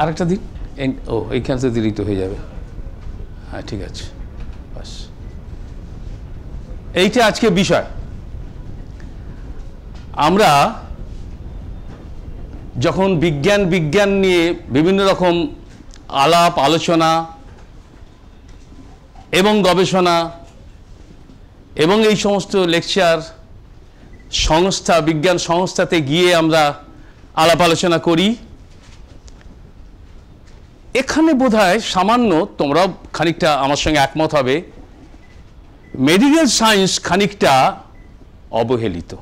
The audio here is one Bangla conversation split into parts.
আরেকটা দিন ও এইখান থেকে দিলেই তো হয়ে যাবে হ্যাঁ ঠিক আছে বাস এইটা আজকে বিষয় আমরা যখন বিজ্ঞান বিজ্ঞান নিয়ে বিভিন্ন রকম আলাপ আলোচনা এবং গবেষণা এবং এই সমস্ত লেকচার সংস্থা বিজ্ঞান সংস্থাতে গিয়ে আমরা আলাপ আলোচনা করি এখানে বোধ হয় সামান্য তোমরাও খানিকটা আমার সঙ্গে একমত হবে মেডিকেল সায়েন্স খানিকটা অবহেলিত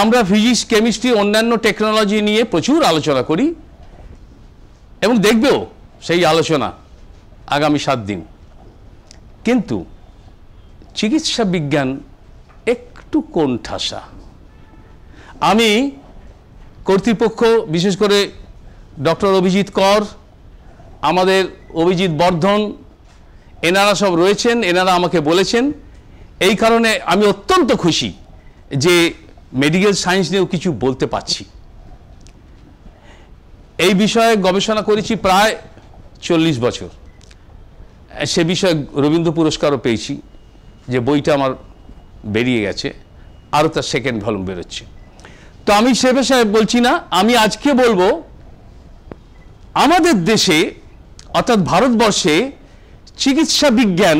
আমরা ফিজিক্স কেমিস্ট্রি অন্যান্য টেকনোলজি নিয়ে প্রচুর আলোচনা করি এবং দেখবেও সেই আলোচনা আগামী সাত দিন কিন্তু চিকিৎসা বিজ্ঞান একটু কোণঠাসা আমি কর্তৃপক্ষ বিশেষ করে ডক্টর অভিজিৎ কর আমাদের অভিজিৎ বর্ধন এনারা সব রয়েছেন এনারা আমাকে বলেছেন এই কারণে আমি অত্যন্ত খুশি যে মেডিকেল সায়েন্স নিয়েও কিছু বলতে পারছি এই বিষয়ে গবেষণা করেছি প্রায় চল্লিশ বছর সে বিষয়ে রবীন্দ্র পুরস্কারও পেয়েছি যে বইটা আমার বেরিয়ে গেছে আরও তার সেকেন্ড ভলুম বেরোচ্ছে তো আমি সে বিষয়ে বলছি না আমি আজকে বলবো আমাদের দেশে অর্থাৎ ভারতবর্ষে চিকিৎসা বিজ্ঞান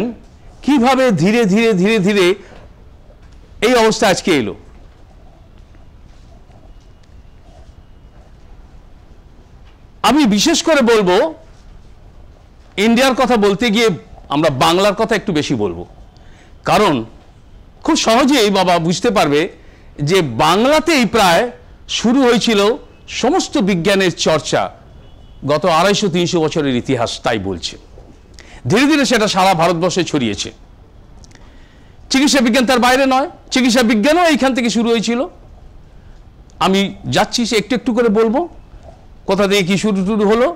কিভাবে ধীরে ধীরে ধীরে ধীরে এই অবস্থা আজকে এলো আমি বিশেষ করে বলবো ইন্ডিয়ার কথা বলতে গিয়ে আমরা বাংলার কথা একটু বেশি বলবো কারণ খুব সহজেই বাবা বুঝতে পারবে যে বাংলাতেই প্রায় শুরু হয়েছিল সমস্ত বিজ্ঞানের চর্চা গত আড়াইশো তিনশো বছরের ইতিহাস তাই বলছে ধীরে ধীরে সেটা সারা ভারতবর্ষে ছড়িয়েছে চিকিৎসা বিজ্ঞান তার বাইরে নয় চিকিৎসা বিজ্ঞানও এইখান থেকে শুরু হয়েছিল আমি যাচ্ছি সে একটু একটু করে বলবো কোথা থেকে কী শুরু টুরু হলো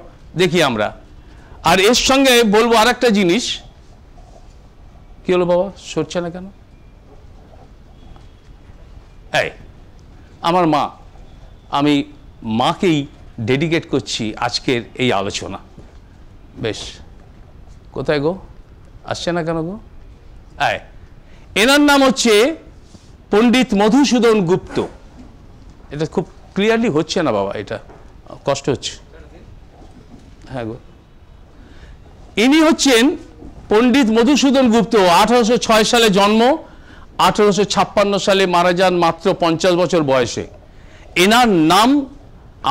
দেখি আমরা আর এর সঙ্গে বলবো আর একটা জিনিস কী হলো বাবা সরছে না কেন এই আমার মা আমি মাকেই ডেডিকেট করছি আজকের এই আলোচনা বেশ কোথায় গো আসছে না কেন গো আয় এনার নাম হচ্ছে পণ্ডিত মধুসূদন গুপ্ত এটা খুব ক্লিয়ারলি হচ্ছে না বাবা এটা কষ্ট হচ্ছে হ্যাঁ গো ইনি হচ্ছেন পণ্ডিত মধুসূদন গুপ্ত আঠারোশো সালে জন্ম আঠারোশো সালে মারা যান মাত্র পঞ্চাশ বছর বয়সে এনার নাম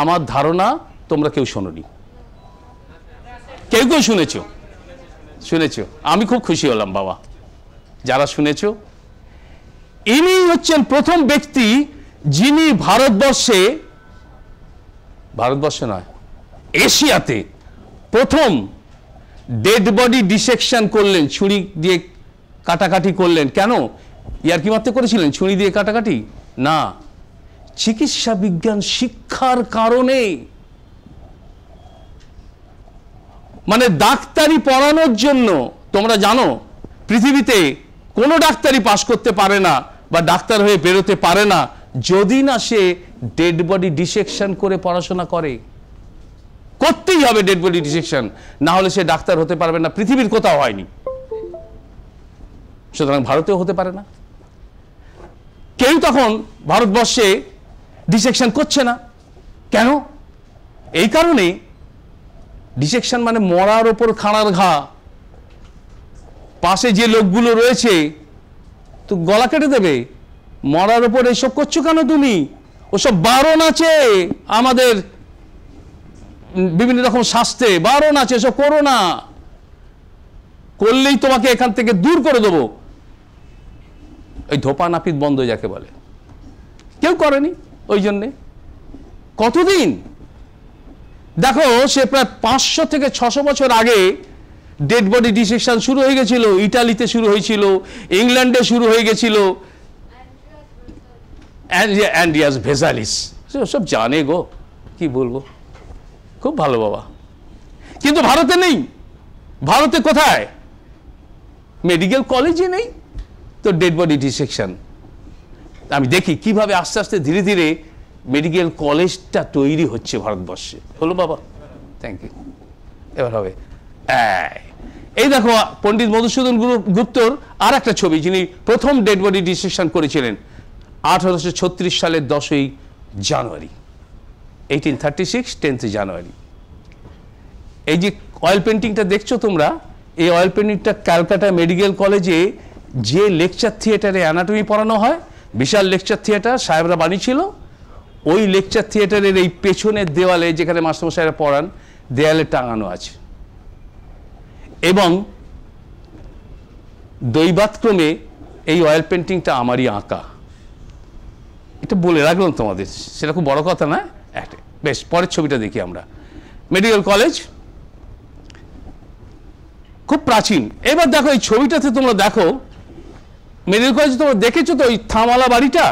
আমার ধারণা তোমরা কেউ শোনি কেউ কেউ শুনেছ শুনেছ আমি খুব খুশি হলাম বাবা যারা শুনেছ ইনি হচ্ছেন প্রথম ব্যক্তি যিনি ভারতবর্ষে ভারতবর্ষে নয় এশিয়াতে প্রথম ডেড বডি ডিসেকশন করলেন ছুরি দিয়ে কাটাকাটি করলেন কেন ইয়ার কি মাত্র করেছিলেন ছুরি দিয়ে কাটাকাটি না চিকিৎসা বিজ্ঞান শিক্ষার কারণে মানে ডাক্তারি পড়ানোর জন্য তোমরা জানো পৃথিবীতে কোনো ডাক্তারি পাশ করতে পারে না বা ডাক্তার হয়ে বেরোতে পারে না যদি না সে ডেড বডি ডিসেকশন করে পড়াশোনা করে করতেই হবে ডেড বডি ডিসেকশন না হলে সে ডাক্তার হতে পারবে না পৃথিবীর কোথাও হয়নি সুতরাং ভারতেও হতে পারে না কেউ তখন ভারতবর্ষে ডিসেকশন করছে না কেন এই কারণে ডিসেকশন মানে মরার ওপর খাঁড়ার ঘা পাশে যে লোকগুলো রয়েছে তো গলা কেটে দেবে মরার ওপর এইসব করছো কেন তুমি ওসব বারণ আছে আমাদের বিভিন্ন রকম স্বাস্থ্যে বারণ আছে এসব করো না করলেই তোমাকে এখান থেকে দূর করে দেবো এই ধোপা নাপিত বন্ধ যাকে বলে কেউ করেনি ওই জন্যে কতদিন দেখো সে প্রায় পাঁচশো থেকে ছশো বছর আগে ডেড বডি ডিসেকশন শুরু হয়ে গেছিল ইটালিতে শুরু হয়েছিল ইংল্যান্ডে শুরু হয়ে গেছিল অ্যান্ডিয়াস ভেজালিস সব জানে গো কি বলবো খুব ভালো বাবা কিন্তু ভারতে নেই ভারতে কোথায় মেডিকেল কলেজে নেই তো ডেড বডি ডিসেকশন আমি দেখি কিভাবে আস্তে আস্তে ধীরে ধীরে মেডিকেল কলেজটা তৈরি হচ্ছে ভারতবর্ষে হলো বাবা থ্যাংক ইউ এবার হবে এই দেখো পণ্ডিত মধুসূদন গুপ্তর আর একটা ছবি যিনি প্রথম ডেড বডি ডিসিশন করেছিলেন আঠারোশো সালের দশই জানুয়ারি eighteen thirty six tenth January এই যে অয়েল পেন্টিংটা দেখছো তোমরা এই অয়েল পেন্টিংটা ক্যালকাটা মেডিকেল কলেজে যে লেকচার থিয়েটারে অ্যানাটমি পড়ানো হয় বিশাল লেকচার থিয়েটার সাহেবরা বানিয়েছিল ওই লেকচার থিয়েটারের এই পেছনের দেওয়ালে যেখানে মাস্টারমশাইরা পড়ান দেয়ালে টাঙানো আছে এবং দৈবাতক্রমে এই অয়েল পেন্টিংটা আমারই আঁকা এটা বলে রাখলাম তোমাদের সেটা খুব বড় কথা না একটা বেশ পরের ছবিটা দেখি আমরা মেডিকেল কলেজ খুব প্রাচীন এবার দেখো এই ছবিটাতে তোমরা দেখো মেডিকেল কলেজ তোমরা দেখেছো তো ওই থামালা বাড়িটা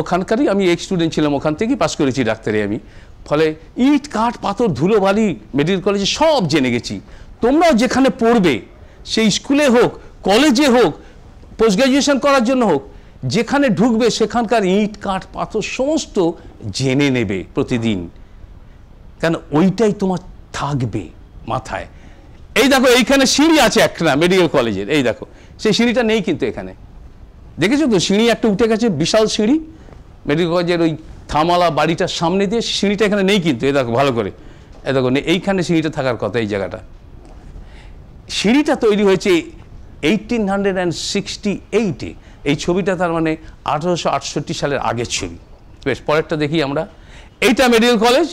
ওখানকারই আমি এক স্টুডেন্ট ছিলাম ওখান থেকেই পাস করেছি ডাক্তারি আমি ফলে ইট কাঠ পাথর ধুলো বালি মেডিকেল কলেজে সব জেনে গেছি তোমরাও যেখানে পড়বে সেই স্কুলে হোক কলেজে হোক পোস্ট গ্রাজুয়েশন করার জন্য হোক যেখানে ঢুকবে সেখানকার ইট কাঠ পাথর সমস্ত জেনে নেবে প্রতিদিন কেন ওইটাই তোমার থাকবে মাথায় এই দেখো এইখানে সিঁড়ি আছে একটা মেডিকেল কলেজের এই দেখো সেই সিঁড়িটা নেই কিন্তু এখানে দেখেছো তো সিঁড়ি একটা উঠে গেছে বিশাল সিঁড়ি মেডিকেল কলেজের ওই থামালা বাড়িটার সামনে দিয়ে সিঁড়িটা এখানে নেই কিন্তু এ দেখো ভালো করে এ দেখো এইখানে সিঁড়িটা থাকার কথা এই জায়গাটা সিঁড়িটা তৈরি হয়েছে এইটিন হান্ড্রেড অ্যান্ড সিক্সটি এইটে এই ছবিটা তার মানে আঠারোশো আটষট্টি সালের আগের ছবি বেশ পরেরটা দেখি আমরা এইটা মেডিকেল কলেজ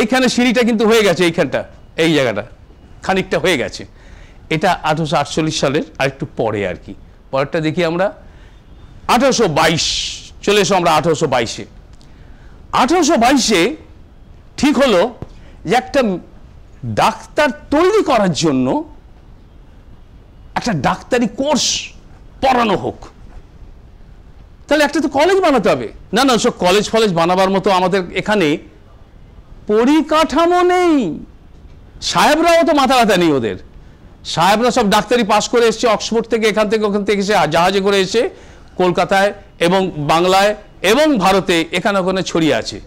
এইখানে সিঁড়িটা কিন্তু হয়ে গেছে এইখানটা এই জায়গাটা খানিকটা হয়ে গেছে এটা আঠারোশো আটচল্লিশ সালের আরেকটু পরে আর কি পরেরটা দেখি আমরা আঠারোশো বাইশ চলে এসো আমরা আঠারোশো বাইশে আঠারোশো বাইশে ঠিক হলো যে একটা ডাক্তার তৈরি করার জন্য একটা ডাক্তারি কোর্স পড়ানো হোক তাহলে একটা তো কলেজ বানাতে হবে না না সব কলেজ ফলেজ বানাবার মতো আমাদের এখানে পরিকাঠামো নেই সাহেবরাও তো মাথা ব্যথা নেই ওদের সাহেবরা সব ডাক্তারি পাশ করে এসছে অক্সফোর্ড থেকে এখান থেকে ওখান থেকে এসে জাহাজে করে এসে কলকাতায় এবং বাংলায় এবং ভারতে এখানে ওখানে ছড়িয়ে আছে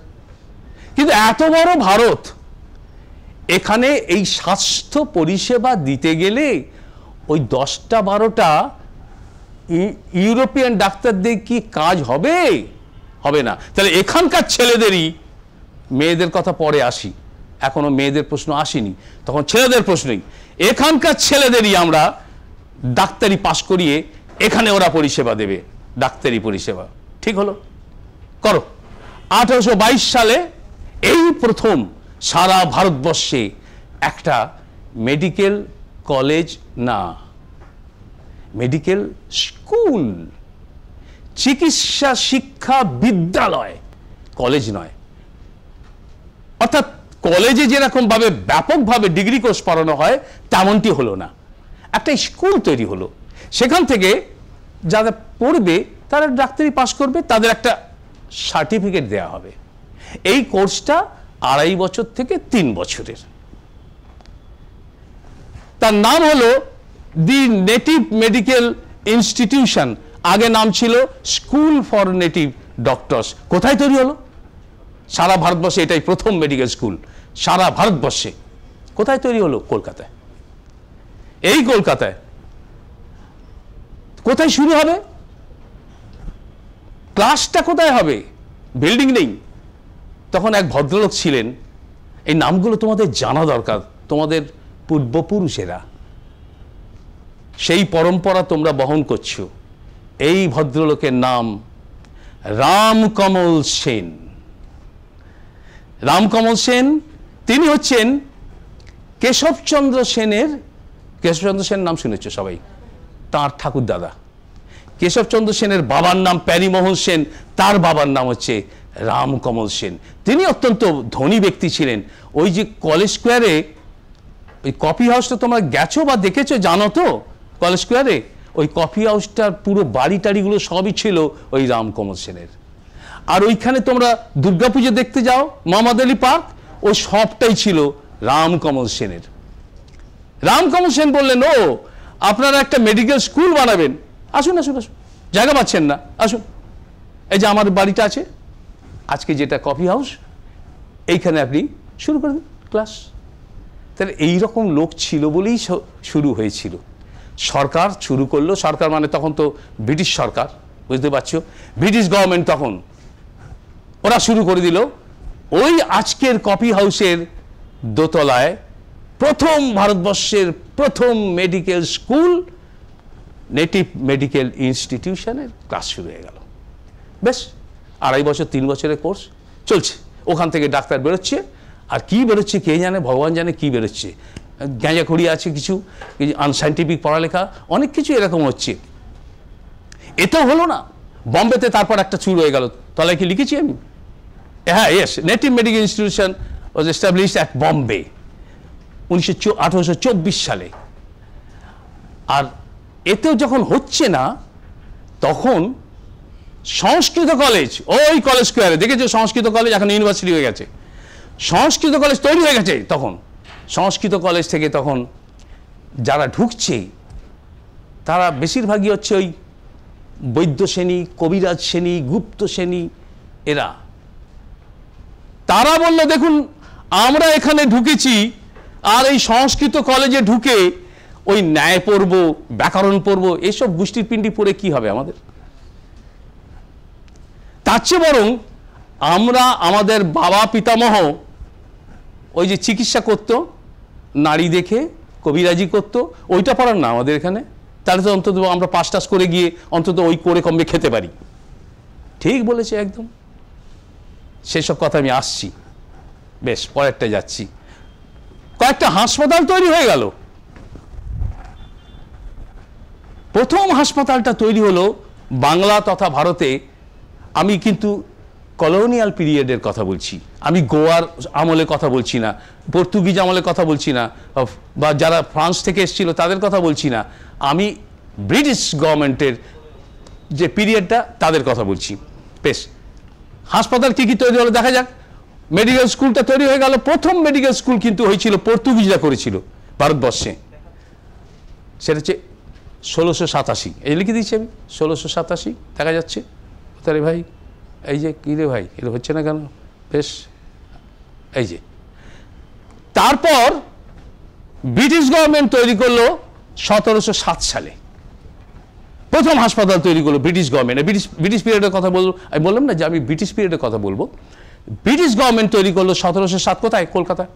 কিন্তু এত বড় ভারত এখানে এই স্বাস্থ্য পরিষেবা দিতে গেলে ওই দশটা বারোটা ইউরোপিয়ান ডাক্তারদের কি কাজ হবে হবে না তাহলে এখানকার ছেলেদেরই মেয়েদের কথা পরে আসি এখনও মেয়েদের প্রশ্ন আসেনি তখন ছেলেদের প্রশ্নই এখানকার ছেলেদেরই আমরা ডাক্তারি পাশ করিয়ে এখানে ওরা পরিষেবা দেবে ডাক্তারি পরিষেবা ঠিক হলো করো আঠারোশো সালে এই প্রথম সারা ভারতবর্ষে একটা মেডিকেল কলেজ না মেডিকেল স্কুল চিকিৎসা শিক্ষা বিদ্যালয় কলেজ নয় অর্থাৎ কলেজে যেরকমভাবে ব্যাপকভাবে ডিগ্রি কোর্স পড়ানো হয় তেমনটি হলো না একটা স্কুল তৈরি হলো সেখান থেকে যারা পড়বে তারা ডাক্তারি পাশ করবে তাদের একটা সার্টিফিকেট দেয়া হবে এই কোর্সটা আড়াই বছর থেকে তিন বছরের তার নাম হলো দি নেটিভ মেডিকেল ইনস্টিটিউশন আগে নাম ছিল স্কুল ফর নেটিভ ডক্টরস কোথায় তৈরি হলো সারা ভারতবর্ষে এটাই প্রথম মেডিকেল স্কুল সারা ভারতবর্ষে কোথায় তৈরি হলো কলকাতায় এই কলকাতায় কোথায় শুরু হবে ক্লাসটা কোথায় হবে বিল্ডিং নেই তখন এক ভদ্রলোক ছিলেন এই নামগুলো তোমাদের জানা দরকার তোমাদের পূর্বপুরুষেরা সেই পরম্পরা তোমরা বহন করছো এই ভদ্রলোকের নাম রামকমল সেন রামকমল সেন তিনি হচ্ছেন কেশবচন্দ্র সেনের কেশবচন্দ্র সেন নাম শুনেছ সবাই তার ঠাকুর দাদা কেশবচন্দ্র সেনের বাবার নাম প্যারিমোহন সেন তার বাবার নাম হচ্ছে রামকমল সেন তিনি অত্যন্ত ধনী ব্যক্তি ছিলেন ওই যে কলেজ স্কোয়ারে ওই কফি হাউসটা তোমরা গেছো বা দেখেছো জানো তো কলেজ স্কোয়ারে ওই কফি হাউসটার পুরো বাড়ি টাড়িগুলো সবই ছিল ওই রামকমল সেনের আর ওইখানে তোমরা দুর্গাপুজো দেখতে যাও মোহাম্মদ আলী পার্ক ও সবটাই ছিল রামকমল সেনের রামকমল সেন বললেন ও আপনারা একটা মেডিকেল স্কুল বানাবেন আসুন আসুন আসুন জায়গা পাচ্ছেন না আসুন এই যে আমার বাড়িটা আছে আজকে যেটা কফি হাউস এইখানে আপনি শুরু করে দিন ক্লাস তাহলে এই রকম লোক ছিল বলেই শুরু হয়েছিল সরকার শুরু করলো সরকার মানে তখন তো ব্রিটিশ সরকার বুঝতে পারছো ব্রিটিশ গভর্নমেন্ট তখন ওরা শুরু করে দিল ওই আজকের কফি হাউসের দোতলায় প্রথম ভারতবর্ষের প্রথম মেডিকেল স্কুল নেটিভ মেডিকেল ইনস্টিটিউশনের ক্লাস শুরু হয়ে গেল বেশ আড়াই বছর তিন বছরের কোর্স চলছে ওখান থেকে ডাক্তার বেরোচ্ছে আর কি বেরোচ্ছে কে জানে ভগবান জানে কি বেরোচ্ছে গ্যাঁজাখড়ি আছে কিছু আনসাইন্টিফিক পড়ালেখা অনেক কিছু এরকম হচ্ছে এতেও হলো না বম্বেতে তারপর একটা চুর হয়ে গেল তলায় কি লিখেছি আমি হ্যাঁ yes native medical institution was established at Bombay উনিশশো সালে আর এতেও যখন হচ্ছে না তখন সংস্কৃত কলেজ ওই কলেজ স্কোয়ারে দেখেছো সংস্কৃত কলেজ এখন ইউনিভার্সিটি হয়ে গেছে সংস্কৃত কলেজ তৈরি হয়ে গেছে তখন সংস্কৃত কলেজ থেকে তখন যারা ঢুকছে তারা বেশিরভাগই হচ্ছে ওই বৈদ্য শ্রেণী কবিরাজ শ্রেণী গুপ্ত শ্রেণী এরা তারা বলল দেখুন আমরা এখানে ঢুকেছি আর এই সংস্কৃত কলেজে ঢুকে ওই ন্যায় পড়ব ব্যাকরণ পড়ব এসব গোষ্ঠীর পিণ্ডি পড়ে কি হবে আমাদের তার চেয়ে বরং আমরা আমাদের বাবা পিতামহ ওই যে চিকিৎসা করত নারী দেখে কবিরাজি করত ওইটা পড়ার না আমাদের এখানে তাহলে তো অন্তত আমরা পাশ টাস করে গিয়ে অন্তত ওই করে কমবে খেতে পারি ঠিক বলেছে একদম সেই সব কথা আমি আসছি বেশ পরেরটা যাচ্ছি কয়েকটা হাসপাতাল তৈরি হয়ে গেল প্রথম হাসপাতালটা তৈরি হলো বাংলা তথা ভারতে আমি কিন্তু কলোনিয়াল পিরিয়ডের কথা বলছি আমি গোয়ার আমলে কথা বলছি না পর্তুগিজ আমলে কথা বলছি না বা যারা ফ্রান্স থেকে এসেছিল তাদের কথা বলছি না আমি ব্রিটিশ গভর্নমেন্টের যে পিরিয়ডটা তাদের কথা বলছি বেশ হাসপাতাল কি কি তৈরি হলো দেখা যাক মেডিকেল স্কুলটা তৈরি হয়ে গেল প্রথম মেডিকেল স্কুল কিন্তু হয়েছিল পর্তুগিজরা করেছিল ভারতবর্ষে সেটা হচ্ছে ষোলোশো সাতাশি এই লিখে দিয়েছি আমি ষোলোশো সাতাশি দেখা যাচ্ছে তাহলে ভাই এই যে কী রে ভাই এটা হচ্ছে না কেন বেশ এই যে তারপর ব্রিটিশ গভর্নমেন্ট তৈরি করলো সতেরোশো সাত সালে প্রথম হাসপাতাল তৈরি করলো ব্রিটিশ গভর্নমেন্ট ব্রিটিশ ব্রিটিশ পিরিয়ডের কথা বলবো আমি বললাম না যে আমি ব্রিটিশ পিরিয়ডের কথা বলবো ব্রিটিশ গভর্নমেন্ট তৈরি করলো সতেরোশো সাত কোথায় কলকাতায়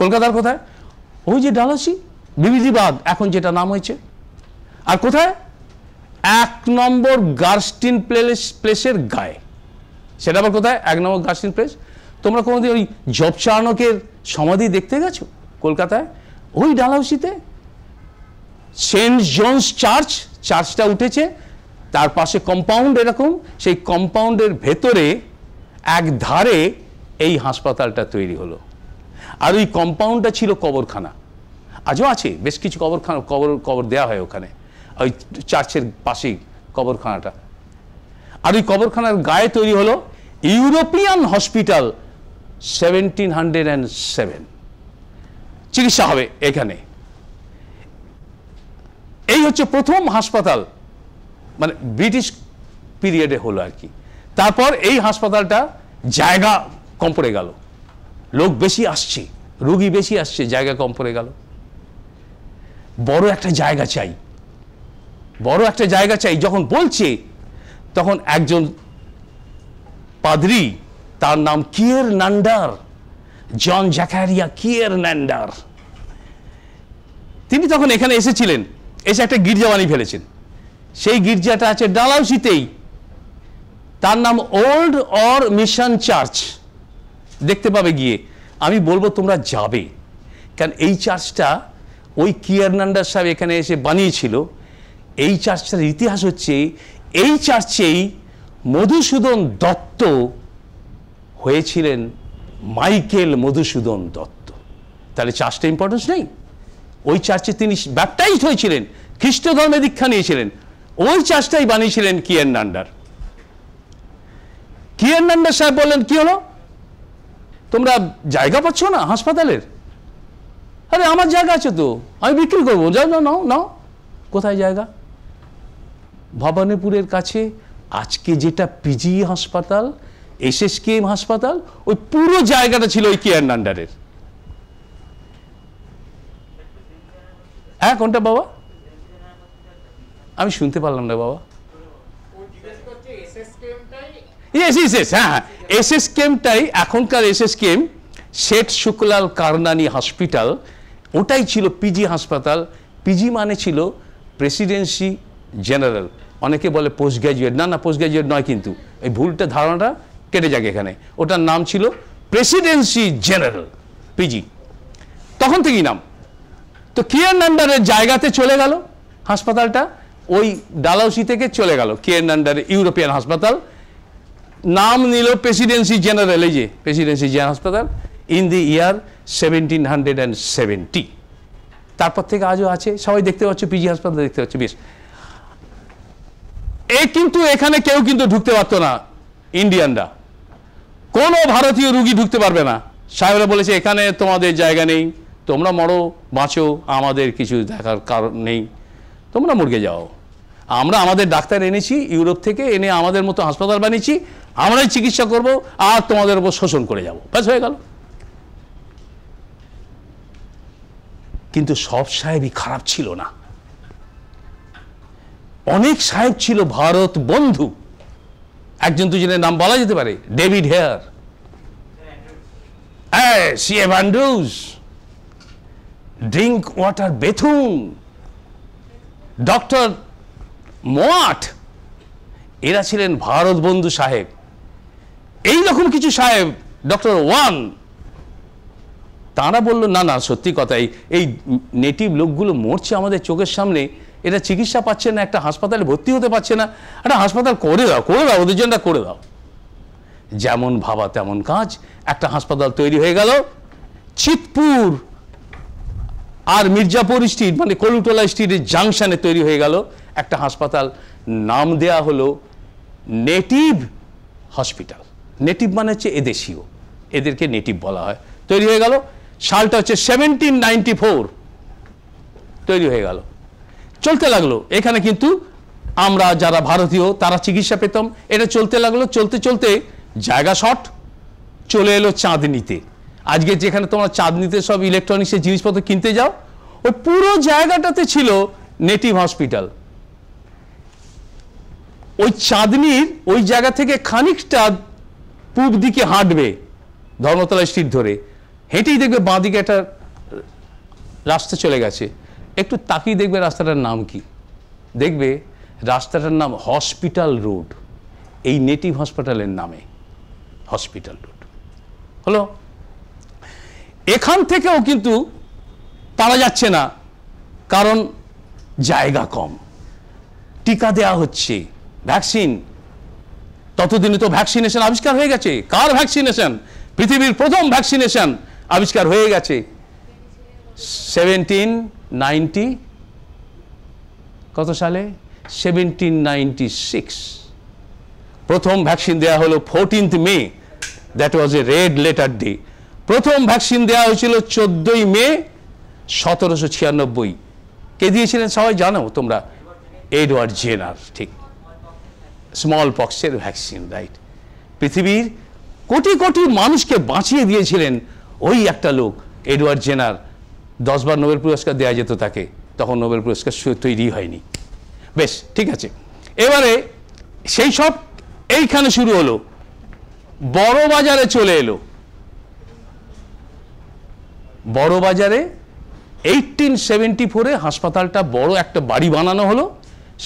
কলকাতার কোথায় ওই যে ডালাসি বিবিধিবাদ এখন যেটা নাম হয়েছে আর কোথায় এক নম্বর গার্স্টিন প্লেস প্লেসের গায়ে সেটা আবার কোথায় এক নম্বর গার্স্টিন প্লেস তোমরা কোনোদিন ওই জব চার্নকের সমাধি দেখতে গেছো কলকাতায় ওই ডালাউসিতে সেন্ট জোন্স চার্চ চার্জটা উঠেছে তার পাশে কম্পাউন্ড এরকম সেই কম্পাউন্ডের ভেতরে এক ধারে এই হাসপাতালটা তৈরি হলো আর ওই কম্পাউন্ডটা ছিল কবরখানা আজও আছে বেশ কিছু কবরখানা কবর কবর দেওয়া হয় ওখানে ওই চার্চের পাশেই কবরখানাটা আর ওই কবরখানার গায়ে তৈরি হলো European hospital seventeen hundred and seven চিকিৎসা হবে এখানে এই হচ্ছে প্রথম হাসপাতাল মানে ব্রিটিশ পিরিয়ডে হলো আর কি তারপর এই হাসপাতালটা জায়গা কম পড়ে গেল লোক বেশি আসছে রুগী বেশি আসছে জায়গা কম পড়ে গেল বড় একটা জায়গা চাই বড় একটা জায়গা চাই যখন বলছে তখন একজন পাদ্রী তার নাম কিয়ের নান্ডার জন জ্যাকারিয়া কিয়ের নান্ডার তিনি তখন এখানে এসেছিলেন এসে একটা গির্জা বানিয়ে ফেলেছেন সেই গির্জাটা আছে ডালাউসিতেই তার নাম ওল্ড অর মিশন চার্চ দেখতে পাবে গিয়ে আমি বলবো তোমরা যাবে কারণ এই চার্চটা ওই কিয়ারনান্ডার সাহেব এখানে এসে বানিয়েছিল এই চার্চটার ইতিহাস হচ্ছে এই চার্চেই মধুসূদন দত্ত হয়েছিলেন মাইকেল মধুসূদন দত্ত তাহলে চার্চটা ইম্পর্টেন্স নেই ওই চার্চে তিনি ব্যাপটাইজড হয়েছিলেন খ্রিস্ট ধর্মে দীক্ষা নিয়েছিলেন ওই চার্চটাই বানিয়েছিলেন কিয়েন নান্ডার কিয়েন নান্ডার সাহেব বললেন কি হলো তোমরা জায়গা পাচ্ছ না হাসপাতালের আরে আমার জায়গা আছে তো আমি বিক্রি করবো যাও না নাও নাও কোথায় জায়গা ভবানীপুরের কাছে আজকে যেটা পিজি হাসপাতাল এস এস এম হাসপাতাল ওই পুরো জায়গাটা ছিল ওই কেয়ার নান্ডারের হ্যাঁ কোনটা বাবা আমি শুনতে পারলাম না বাবা ইয়েস ইস ইস হ্যাঁ, হ্যাঁ। এস এস কেমটাই এখনকার S S KM Seth Sukhlal Karnani hospital ওটাই ছিল পিজি হাসপাতাল পিজি মানে ছিল প্রেসিডেন্সি জেনারেল অনেকে বলে পোস্ট গ্র্যাজুয়েট না না পোস্ট গ্র্যাজুয়েট নয় কিন্তু এই ভুলটা ধারণাটা কেটে যাক এখানে ওটার নাম ছিল প্রেসিডেন্সি জেনারেল পিজি তখন থেকেই নাম তো কিয়ার নান্ডারের জায়গাতে চলে গেল হাসপাতালটা ওই ডালাউসি থেকে চলে গেল কিয়ার নান্ডারের ইউরোপিয়ান হাসপাতাল নাম নিল প্রেসিডেন্সি জেনারেল এই যে প্রেসিডেন্সি জেনারেল হাসপাতাল in the year seventeen hundred and seventy তারপর থেকে আজও আছে সবাই দেখতে পাচ্ছ পিজি হাসপাতাল দেখতে পাচ্ছ বেশ এ কিন্তু এখানে কেউ কিন্তু ঢুকতে পারতো না ইন্ডিয়ানরা কোনো ভারতীয় রুগী ঢুকতে পারবে না সাহেবরা বলেছে এখানে তোমাদের জায়গা নেই তোমরা মরো বাঁচো আমাদের কিছু দেখার কারণ নেই তোমরা মুরগে যাও আমরা আমাদের ডাক্তার এনেছি ইউরোপ থেকে এনে আমাদের মতো হাসপাতাল বানিয়েছি আমরাই চিকিৎসা করব আর তোমাদের উপর শোষণ করে যাব ব্যাস হয়ে গেল কিন্তু সব সাহেবই খারাপ ছিল না অনেক সাহেব ছিল ভারত বন্ধু একজন দুজনের নাম বলা যেতে পারে ডেভিড হেয়ার হ্যাঁ সি এভান্ডুস হ্যাঁ Drinkwater Bethune doctor Mouat এরা ছিলেন ভারতবন্ধু সাহেব এই রকম কিছু সাহেব ডক্টর ওয়ান তারা বলল না না সত্যি কথাই এই নেটিভ লোকগুলো মরছে আমাদের চোখের সামনে এটা চিকিৎসা পাচ্ছে না একটা হাসপাতালে ভর্তি হতে পারছে না একটা হাসপাতাল করে দাও করে দাও ওদের জন্য করে দাও যেমন ভাবা তেমন কাজ একটা হাসপাতাল তৈরি হয়ে গেল চিতপুর আর মির্জাপুর স্ট্রিট মানে কলুটোলা স্ট্রিটের জাংশনে তৈরি হয়ে গেল একটা হাসপাতাল নাম দেয়া হলো নেটিভ হসপিটাল নেটিভ মানে হচ্ছে এদেশীয় এদেরকে নেটিভ বলা হয় তৈরি হয়ে গেল সালটা হচ্ছে সেভেন্টিন নাইনটি ফোর তৈরি হয়ে গেল চলতে লাগলো এখানে কিন্তু আমরা যারা ভারতীয় তারা চিকিৎসা পেতাম এটা চলতে লাগলো চলতে চলতে জায়গা শট চলে এলো চাঁদনিতে আজকে যেখানে তোমার চাঁদনিতে সব ইলেকট্রনিক্সের জিনিসপত্র কিনতে যাও ওই পুরো জায়গাটাতে ছিল নেটিভ হসপিটাল ওই চাঁদনির ওই জায়গা থেকে খানিকটা পূব দিকে হাঁটবে ধর্মতলা স্ট্রিট ধরে হেঁটেই দেখবে বাঁ দিকে একটা রাস্তা চলে গেছে একটু তাকিয়ে দেখবে রাস্তাটার নাম কি দেখবে রাস্তাটার নাম হসপিটাল রোড এই নেটিভ হসপিটালের নামে হসপিটাল রোড হলো এখান থেকেও কিন্তু পারা যাচ্ছে না কারণ জায়গা কম টিকা দেয়া হচ্ছে ভ্যাকসিন ততদিনে তো ভ্যাকসিনেশন আবিষ্কার হয়ে গেছে কার ভ্যাকসিনেশন পৃথিবীর প্রথম ভ্যাকসিনেশন আবিষ্কার হয়ে গেছে সেভেন্টিন নাইনটি কত সালে সেভেন্টিন নাইনটি সিক্স প্রথম ভ্যাকসিন দেওয়া হলো fourteenth May that was a red letter day প্রথম ভ্যাকসিন দেওয়া হয়েছিল চোদ্দই মে সতেরোশো ছিয়ানব্বই কে দিয়েছিলেন সবাই জানো তোমরা এডওয়ার্ড জেনার ঠিক স্মল পক্সের ভ্যাকসিন রাইট পৃথিবীর কোটি কোটি মানুষকে বাঁচিয়ে দিয়েছিলেন ওই একটা লোক এডওয়ার্ড জেনার দশবার নোবেল পুরস্কার দেওয়া যেত তাকে তখন নোবেল পুরস্কার তৈরি হয়নি বেশ ঠিক আছে এবারে সেই সব এইখানে শুরু হলো বড় বাজারে চলে এলো বড় বাজারে এইটিন সেভেন্টি ফোরে হাসপাতালটা বড় একটা বাড়ি বানানো হলো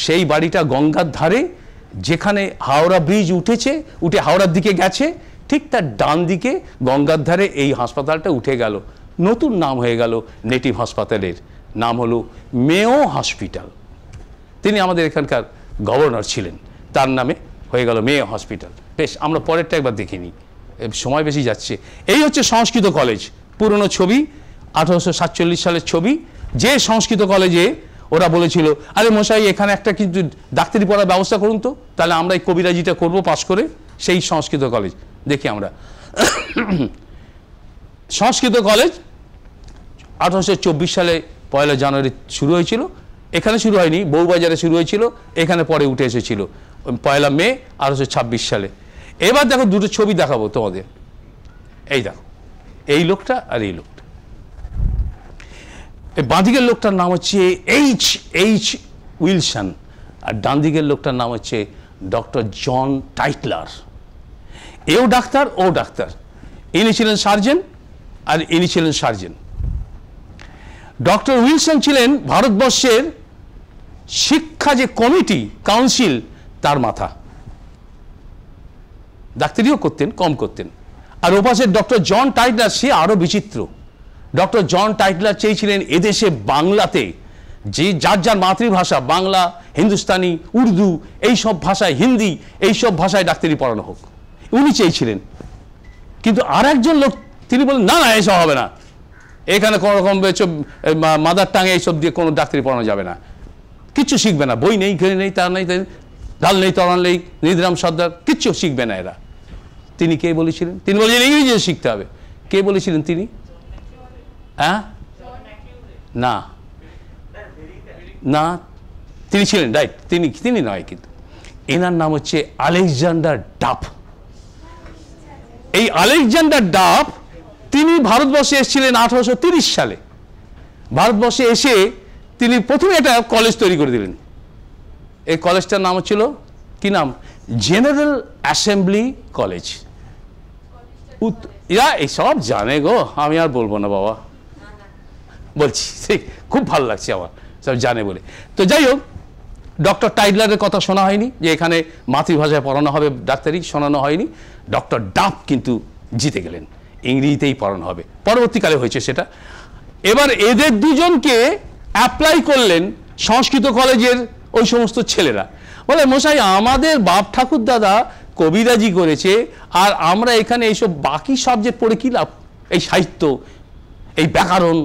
সেই বাড়িটা গঙ্গার ধারে যেখানে হাওড়া ব্রিজ উঠেছে উঠে হাওড়ার দিকে গেছে ঠিক তার ডান দিকে গঙ্গার ধারে এই হাসপাতালটা উঠে গেল নতুন নাম হয়ে গেল নেটিভ হাসপাতালের নাম হলো মেও হসপিটাল তিনি আমাদের এখানকার গভর্নর ছিলেন তার নামে হয়ে গেল মেয়ে হসপিটাল বেশ আমরা পরেরটা একবার দেখে নিই সময় বেশি যাচ্ছে এই হচ্ছে সংস্কৃত কলেজ পুরনো ছবি আঠারোশো সালের ছবি যে সংস্কৃত কলেজে ওরা বলেছিল আরে মশাই এখানে একটা কিন্তু ডাক্তারি পড়ার ব্যবস্থা করুন তো তাহলে আমরা এই কবিরাজিটা করব পাশ করে সেই সংস্কৃত কলেজ দেখি আমরা সংস্কৃত কলেজ আঠারোশো সালে পয়লা জানুয়ারি শুরু হয়েছিল এখানে শুরু হয়নি বউবাজারে শুরু হয়েছিল এখানে পরে উঠে এসেছিল পয়লা মে আঠারোশো সালে এবার দেখো দুটো ছবি দেখাবো তোমাদের এই দেখো এই লোকটা আর এই লোকটা বাঁদিকের লোকটার নাম হচ্ছে এইচ এইচ উইলসন আর ডান দিকের লোকটার নাম হচ্ছে ডক্টর জন টাইটলার এও ডাক্তার ও ডাক্তার ইনি ছিলেন সার্জেন আর ইনি ছিলেন সার্জেন ডক্টর উইলসন ছিলেন ভারতবর্ষের শিক্ষা যে কমিটি কাউন্সিল তার মাথা ডাক্তারিও করতেন কম করতেন আর ওপাশে ডক্টর জন টাইটলার সে আরও বিচিত্র ডক্টর জন টাইটলার চেয়েছিলেন এদেশে বাংলাতে যে যার যার মাতৃভাষা বাংলা হিন্দুস্তানি উর্দু এই সব ভাষায় হিন্দি এই সব ভাষায় ডাক্তারি পড়ানো হোক উনি চেয়েছিলেন কিন্তু আর একজন লোক তিনি বলেন না না এসব হবে না এখানে কোনো রকম মাদার টাঙে এইসব দিয়ে কোনো ডাক্তারি পড়ানো যাবে না কিচ্ছু শিখবে না বই নেই ঘেরে নেই তার নেই ঢাল নেই তরান নেই নিধিরাম সর্দার কিচ্ছু শিখবে না এরা তিনি কে বলেছিলেন তিনি বলেছিলেন ইংরেজি শিখতে হবে কে বলেছিলেন তিনি হ্যাঁ না না তিনি ছিলেন রাইট তিনি তিনি নয় কিন্তু এনার নাম হচ্ছে আলেকজান্ডার ডাফ এই আলেকজান্ডার ডাফ তিনি ভারতবর্ষে এসেছিলেন আঠারোশো তিরিশ সালে ভারতবর্ষে এসে তিনি প্রথমে একটা কলেজ তৈরি করে দিলেন এই কলেজটার নাম ছিল কি নাম জেনারেল অ্যাসেম্বলি কলেজ এরা এসব জানে গো আমি আর বলবো না বাবা বলছি ঠিক খুব ভালো লাগছে আমার সব জানে বলে তো যাই হোক ডক্টর টাইডলারের কথা শোনা হয়নি যে এখানে মাতৃভাষায় পড়ানো হবে ডাক্তারি শোনানো হয়নি ডক্টর ডাপ কিন্তু জিতে গেলেন ইংরেজিতেই পড়ানো হবে পরবর্তীকালে হয়েছে সেটা এবার এদের দুজনকে অ্যাপ্লাই করলেন সংস্কৃত কলেজের ওই সমস্ত ছেলেরা বলে মশাই আমাদের বাপ ঠাকুর দাদা কবিরাজি করেছে আর আমরা এখানে এইসব বাকি সাবজেক্ট পড়ে কী লাভ এই সাহিত্য এই ব্যাকরণ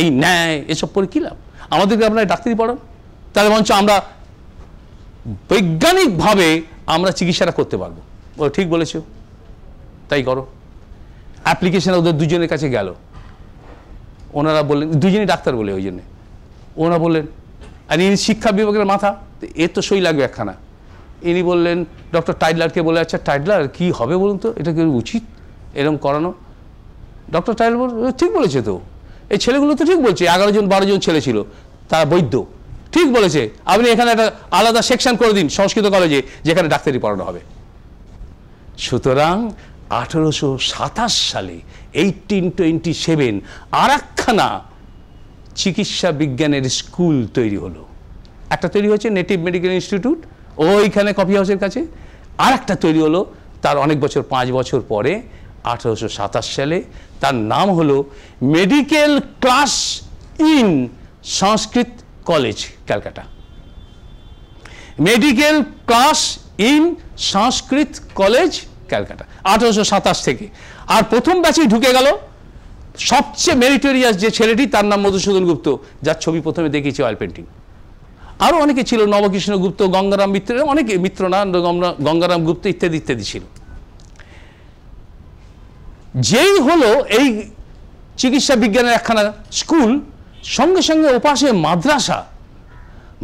এই ন্যায় এসব পড়ে কী লাভ আমাদেরকে আপনারা ডাক্তারি পড়ান তাহলে মঞ্চ আমরা বৈজ্ঞানিকভাবে আমরা চিকিৎসাটা করতে পারবো ও ঠিক বলেছো তাই করো অ্যাপ্লিকেশন ওদের দুজনের কাছে গেল ওনারা বললেন দুজনেই ডাক্তার বলে ওই জন্যে ওনারা বললেন আর ইনি শিক্ষা বিভাগের মাথা এর তো সই লাগবে একখানা ইনি বললেন ডক্টর টাইডলারকে বলে আচ্ছা টাইডলার কি হবে বলুন তো এটা কিন্তু উচিত এরকম করানো ডক্টর টাইডলার ঠিক বলেছে তো এই ছেলেগুলো তো ঠিক বলছে এগারো জন বারো জন ছেলে ছিল তারা বৈদ্য ঠিক বলেছে আপনি এখানে একটা আলাদা সেকশন করে দিন সংস্কৃত কলেজে যেখানে ডাক্তারি পড়ানো হবে সুতরাং আঠেরোশো সাতাশ সালে এইটিন টোয়েন্টি সেভেন আর একখানা চিকিৎসা বিজ্ঞানের স্কুল তৈরি হলো একটা তৈরি হয়েছে নেটিভ মেডিকেল ইনস্টিটিউট ওইখানে কফি হাউসের কাছে আর একটা তৈরি হলো তার অনেক বছর পাঁচ বছর পরে আঠেরোশো সালে তার নাম হলো medical class in Sanskrit college Calcutta medical class in Sanskrit college Calcutta আঠেরোশো থেকে আর প্রথম ব্যাচে ঢুকে গেল সবচেয়ে মেরিটোরিয়াস যে ছেলেটি তার নাম মধুসূদন গুপ্ত যার ছবি প্রথমে দেখিয়েছি অয়েল পেন্টিং আরও অনেকে ছিল নবকৃষ্ণ গুপ্ত গঙ্গারাম মিত্র অনেকে মিত্র না গঙ্গারাম গুপ্ত ইত্যাদি ইত্যাদি ছিল যেই হলো এই চিকিৎসা বিজ্ঞানের একখানা স্কুল সঙ্গে সঙ্গে ওপাশে মাদ্রাসা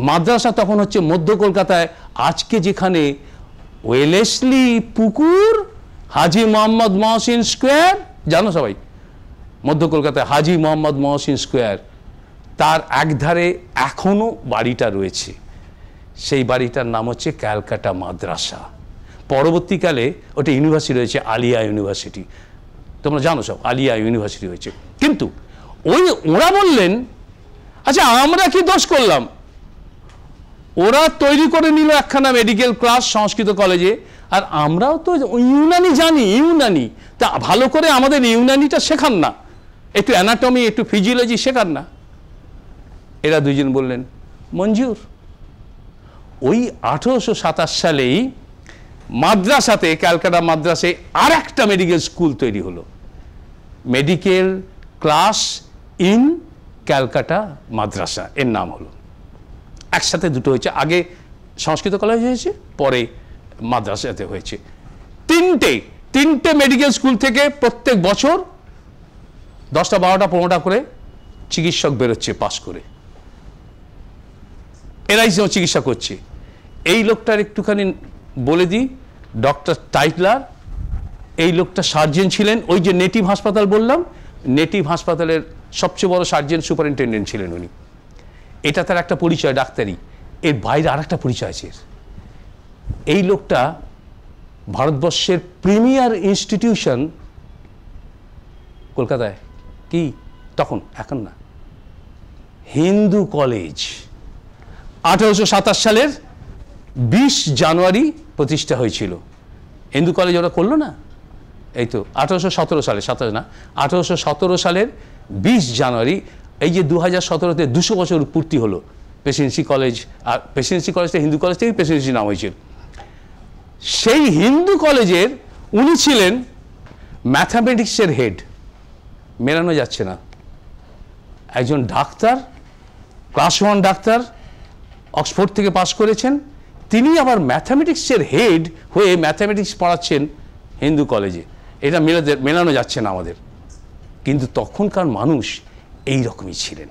মাদ্রাসা তখন হচ্ছে মধ্য কলকাতায় আজকে যেখানে ওয়েলেসলি পুকুর হাজি মোহাম্মদ মহসিন স্কোয়ার জানো সবাই মধ্য কলকাতায় হাজি মোহাম্মদ মহসিন স্কোয়ার তার একধারে এখনও বাড়িটা রয়েছে সেই বাড়িটার নাম হচ্ছে ক্যালকাটা মাদ্রাসা পরবর্তীকালে ওটা ইউনিভার্সিটি রয়েছে আলিয়া ইউনিভার্সিটি তোমরা জানো সব আলিয়া ইউনিভার্সিটি হয়েছে কিন্তু ওই ওরা বললেন আচ্ছা আমরা কি দোষ করলাম ওরা তৈরি করে নিল একখানা মেডিকেল ক্লাস সংস্কৃত কলেজে আর আমরাও তো ইউনানি জানি ইউনানি তা ভালো করে আমাদের ইউনানিটা শেখান না একটু অ্যানাটমি একটু ফিজিওলজি শেখান না এরা দুইজন বললেন মঞ্জুর ওই আঠেরোশো সালেই মাদ্রাসাতে ক্যালকাটা মাদ্রাসে আর একটা মেডিকেল স্কুল তৈরি হলো medical class in Calcutta Madrasa এর নাম হলো একসাথে দুটো হয়েছে আগে সংস্কৃত কলেজ হয়েছে পরে মাদ্রাসাতে হয়েছে তিনটে তিনটে মেডিকেল স্কুল থেকে প্রত্যেক বছর দশটা বারোটা পনেরোটা করে চিকিৎসক বেরোচ্ছে পাশ করে এনআইসি চিকিৎসা করছে এই লোকটার একটুখানি বলে দিই ডক্টর টাইটলার এই লোকটা সার্জেন ছিলেন ওই যে নেটিভ হাসপাতাল বললাম নেটিভ হাসপাতালের সবচেয়ে বড় সার্জেন সুপারিনটেন্ডেন্ট ছিলেন উনি এটা তার একটা পরিচয় ডাক্তারি এর বাইরে আর একটা পরিচয় আছে এই লোকটা ভারতবর্ষের প্রিমিয়ার ইনস্টিটিউশন কলকাতায় কি তখন এখন না হিন্দু কলেজ আঠারোশো সালের বিশ জানুয়ারি প্রতিষ্ঠা হয়েছিল হিন্দু কলেজ ওরা করলো না এই তো আঠারোশো সালে সাতাশ না আঠারোশো সালের বিশ জানুয়ারি এই যে দু হাজার সতেরোতে দুশো বছর পূর্তি হলো প্রেসিডেন্সি কলেজ আর প্রেসিডেন্সি কলেজটা হিন্দু কলেজ থেকেই প্রেসিডেন্সি নাম হয়েছিল সেই হিন্দু কলেজের উনি ছিলেন ম্যাথামেটিক্সের হেড মেলানো যাচ্ছে না একজন ডাক্তার ক্লাস ওয়ান ডাক্তার অক্সফোর্ড থেকে পাশ করেছেন তিনি আবার ম্যাথামেটিক্সের হেড হয়ে ম্যাথামেটিক্স পড়াচ্ছেন হিন্দু কলেজে এটা মেলাদের মেলানো যাচ্ছে না আমাদের কিন্তু তখনকার মানুষ এই রকমই ছিলেন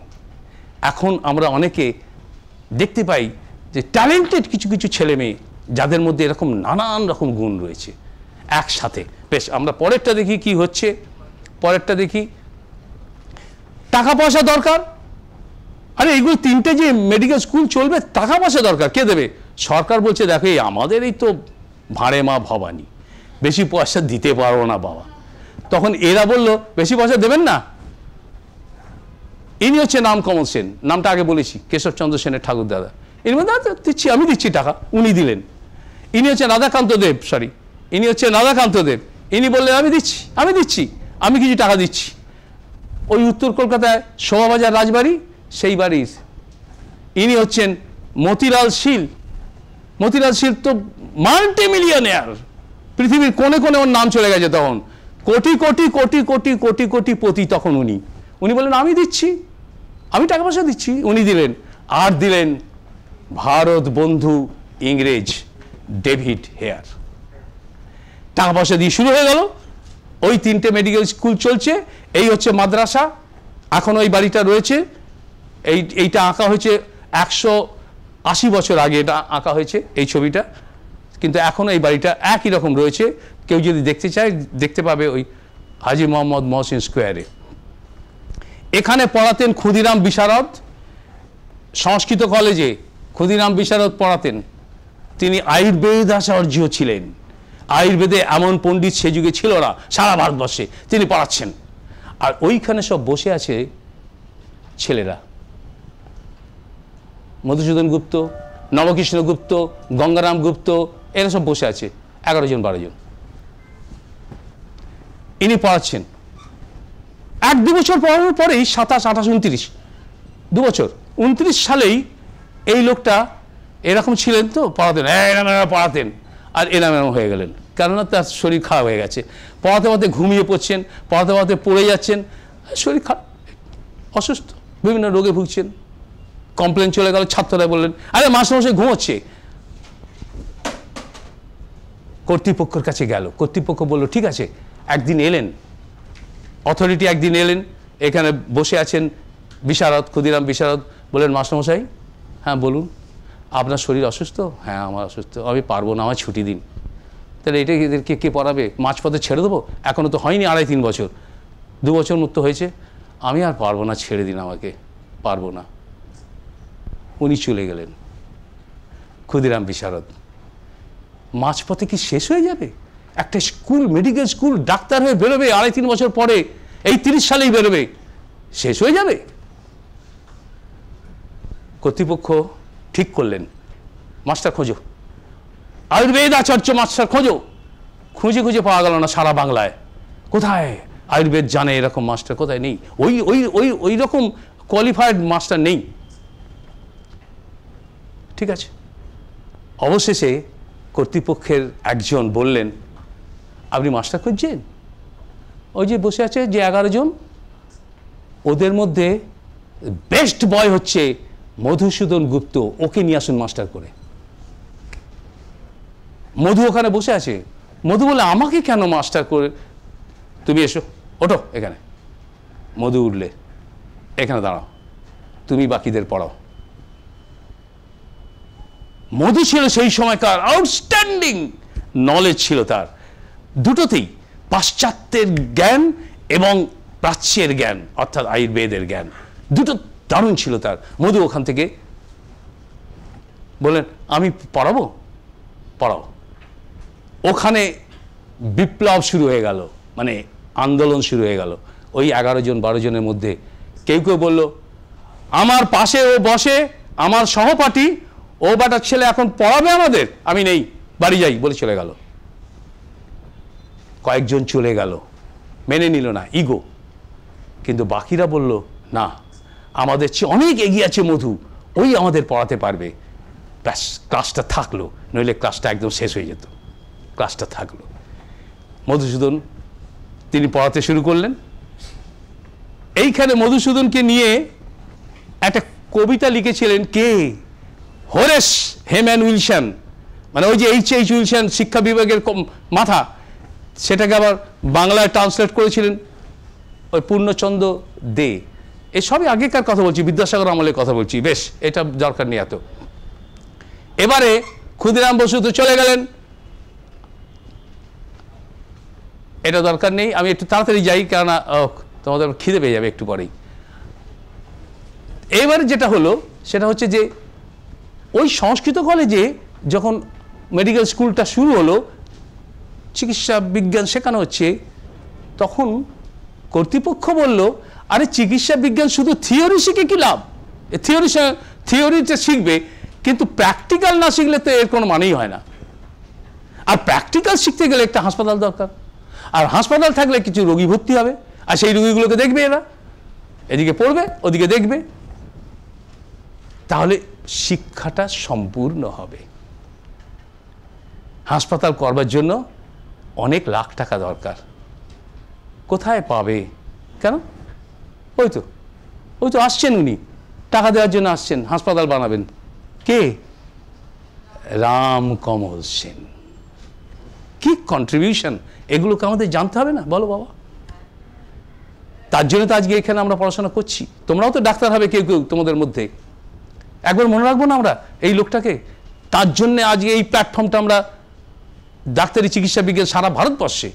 এখন আমরা অনেকে দেখতে পাই যে ট্যালেন্টেড কিছু কিছু ছেলে মেয়ে যাদের মধ্যে এরকম নানান রকম গুণ রয়েছে একসাথে বেশ আমরা পরেরটা দেখি কি হচ্ছে পরেরটা দেখি টাকা পয়সা দরকার আরে এগুলো তিনটে যে মেডিকেল স্কুল চলবে টাকা পয়সা দরকার কে দেবে সরকার বলছে দেখো এই আমাদের এই তো ভাঁড়ে মা ভবানী বেশি পয়সা দিতে পারবো না বাবা তখন এরা বলল বেশি পয়সা দেবেন না ইনি হচ্ছে নাম কমল সেন নামটা আগে বলেছি কেশবচন্দ্র সেনের ঠাকুর দাদা ইনি দাদা আচ্ছা, দিচ্ছি আমি দিচ্ছি টাকা উনি দিলেন ইনি হচ্ছে রাধাকান্ত দেব সরি ইনি হচ্ছে রাধাকান্ত দেব ইনি বললেন আমি দিচ্ছি আমি দিচ্ছি আমি কিছু টাকা দিচ্ছি ওই উত্তর কলকাতায় শোভাবাজার রাজবাড়ি সেই বাড়ির ইনি হচ্ছেন মতিলাল শীল মতিলাল শীল তো মাল্টি মিলিয়নেয়ার পৃথিবীর কোনে কোনে ওর নাম চলে গেছে তখন কোটি কোটি কোটি কোটি কোটি কোটি পতি তখন উনি উনি বললেন আমি দিচ্ছি আমি টাকা পয়সা দিচ্ছি উনি দিলেন আর দিলেন ভারত বন্ধু ইংরেজ ডেভিড হেয়ার টাকা পয়সা দিয়ে শুরু হয়ে গেল ওই তিনটে মেডিকেল স্কুল চলছে এই হচ্ছে মাদ্রাসা এখন ওই বাড়িটা রয়েছে এই এইটা আঁকা হয়েছে একশো আশি বছর আগে এটা আঁকা হয়েছে এই ছবিটা কিন্তু এখনও এই বাড়িটা একই রকম রয়েছে কেউ যদি দেখতে চায় দেখতে পাবে ওই হাজি মোহাম্মদ মহসিন স্কোয়ারে এখানে পড়াতেন ক্ষুদিরাম বিশারদ সংস্কৃত কলেজে ক্ষুদিরাম বিশারদ পড়াতেন তিনি আয়ুর্বেদ আচার্য ছিলেন আয়ুর্বেদে এমন পণ্ডিত সে যুগে ছিল না সারা ভারতবর্ষে তিনি পড়াচ্ছেন আর ওইখানে সব বসে আছে ছেলেরা মধুসূদন গুপ্ত নবকৃষ্ণ গুপ্ত গঙ্গারাম গুপ্ত এরা সব বসে আছে এগারো জন বারো জন ইনি এক দু বছর পড়ানোর পরেই সাতাশ আঠাশ উনত্রিশ দু বছর উনত্রিশ সালেই এই লোকটা এরকম ছিলেন তো পড়াতেন এরাম এরা পড়াতেন আর এরাম এরাম হয়ে গেলেন কেননা তার শরীর খারাপ হয়ে গেছে পড়াতে পড়াতে ঘুমিয়ে পড়ছেন পড়াতে পড়াতে পড়ে যাচ্ছেন শরীর খারাপ অসুস্থ বিভিন্ন রোগে ভুগছেন কমপ্লেন চলে গেল ছাত্ররা বললেন আরে মাস্টারমশাই ঘুমোচ্ছে কর্তৃপক্ষের কাছে গেল কর্তৃপক্ষ বলল ঠিক আছে একদিন এলেন অথরিটি একদিন এলেন এখানে বসে আছেন বিশারদ ক্ষুদিরাম বিশারদ বললেন মাস্টারমশাই হ্যাঁ বলুন আপনার শরীর অসুস্থ হ্যাঁ আমার অসুস্থ আমি পারবো না আমার ছুটি দিন তাহলে এটা কে কে পড়াবে মাঝপথে ছেড়ে দেবো এখনও তো হয়নি আড়াই তিন বছর দু বছর মুক্ত হয়েছে আমি আর পারবো না ছেড়ে দিন আমাকে পারবো না উনি চলে গেলেন ক্ষুদিরাম বিশারদ মাঝপথে কি শেষ হয়ে যাবে একটা স্কুল মেডিকেল স্কুল ডাক্তার হয়ে বেরোবে আড়াই তিন বছর পরে এই তিরিশ সালেই বেরোবে শেষ হয়ে যাবে কর্তৃপক্ষ ঠিক করলেন মাস্টার খোঁজো আয়ুর্বেদ আচার্য মাস্টার খোঁজো খুঁজে খুঁজে পাওয়া গেল না সারা বাংলায় কোথায় আয়ুর্বেদ জানে এরকম মাস্টার কোথায় নেই ওই ওই ওই ওই রকম কোয়ালিফাইড মাস্টার নেই ঠিক আছে অবশেষে কর্তৃপক্ষের একজন বললেন আপনি মাস্টার খুঁজছেন ওই যে বসে আছে যে এগারো জন ওদের মধ্যে বেস্ট বয় হচ্ছে মধুসূদন গুপ্ত ওকে নিয়ে আসুন মাস্টার করে মধু ওখানে বসে আছে মধু বলে আমাকে কেন মাস্টার করে তুমি এসো ওঠো এখানে মধু উঠলে এখানে দাঁড়াও তুমি বাকিদের পড়াও মধু ছিল সেই সময়কার আউটস্ট্যান্ডিং নলেজ ছিল তার দুটোতেই পাশ্চাত্যের জ্ঞান এবং প্রাচ্যের জ্ঞান অর্থাৎ আয়ুর্বেদের জ্ঞান দুটো দারুণ ছিল তার মধু ওখান থেকে বলেন আমি পড়াবো পড়াও ওখানে বিপ্লব শুরু হয়ে গেল মানে আন্দোলন শুরু হয়ে গেল ওই এগারো জন বারো জনের মধ্যে কেউ কেউ বলল আমার পাশে ও বসে আমার সহপাঠী ও বাটার ছেলে এখন পড়াবে আমাদের আমি নেই বাড়ি যাই বলে চলে গেল কয়েকজন চলে গেল মেনে নিল না ইগো কিন্তু বাকিরা বলল না আমাদের চেয়ে অনেক এগিয়ে আছে মধু ওই আমাদের পড়াতে পারবে ব্যাস ক্লাসটা থাকলো নইলে ক্লাসটা একদম শেষ হয়ে যেত ক্লাসটা থাকলো মধুসূদন তিনি পড়াতে শুরু করলেন এইখানে মধুসূদনকে নিয়ে একটা কবিতা লিখেছিলেন কে হোরেস হেম্যান উইলসন মানে ওই যে এইচ এইচ উইলসন শিক্ষা বিভাগের মাথা সেটাকে আবার বাংলায় ট্রান্সলেট করেছিলেন ওই পূর্ণচন্দ্র দে এসবই আগেকার কথা বলছি বিদ্যাসাগর আমলের কথা বলছি বেশ এটা দরকার নেই এত এবারে ক্ষুদিরাম বসু তো চলে গেলেন এটা দরকার নেই আমি একটু তাড়াতাড়ি যাই কেননা তোমাদের খিদে পেয়ে যাবে একটু পরেই এবার যেটা হলো সেটা হচ্ছে যে ওই সংস্কৃত কলেজে যখন মেডিকেল স্কুলটা শুরু হলো চিকিৎসা বিজ্ঞান শেখানো হচ্ছে তখন কর্তৃপক্ষ বলল আরে চিকিৎসা বিজ্ঞান শুধু থিওরি শিখে কি লাভ থিওরি থিওরিতে শিখবে কিন্তু প্র্যাকটিক্যাল না শিখলে তো এর কোনো মানেই হয় না আর প্র্যাকটিক্যাল শিখতে গেলে একটা হাসপাতাল দরকার আর হাসপাতাল থাকলে কিছু রোগী ভর্তি হবে আর সেই রোগীগুলোকে দেখবে এরা এদিকে পড়বে ওদিকে দেখবে তাহলে শিক্ষাটা সম্পূর্ণ হবে হাসপাতাল করবার জন্য অনেক লাখ টাকা দরকার কোথায় পাবে কেন ওই তো ওই তো আসছেন উনি টাকা দেওয়ার জন্য আসছেন হাসপাতাল বানাবেন কে রাম কমল সেন কি কন্ট্রিবিউশন এগুলোকে আমাদের জানতে হবে না বলো বাবা তার জন্য তো আজকে এখানে আমরা পড়াশোনা করছি তোমরাও তো ডাক্তার হবে কেউ কেউ তোমাদের মধ্যে একবার মনে রাখবো না আমরা এই লোকটাকে তার জন্য আজ এই প্ল্যাটফর্মটা আমরা ডাক্তারি চিকিৎসা বিজ্ঞান সারা ভারতবর্ষে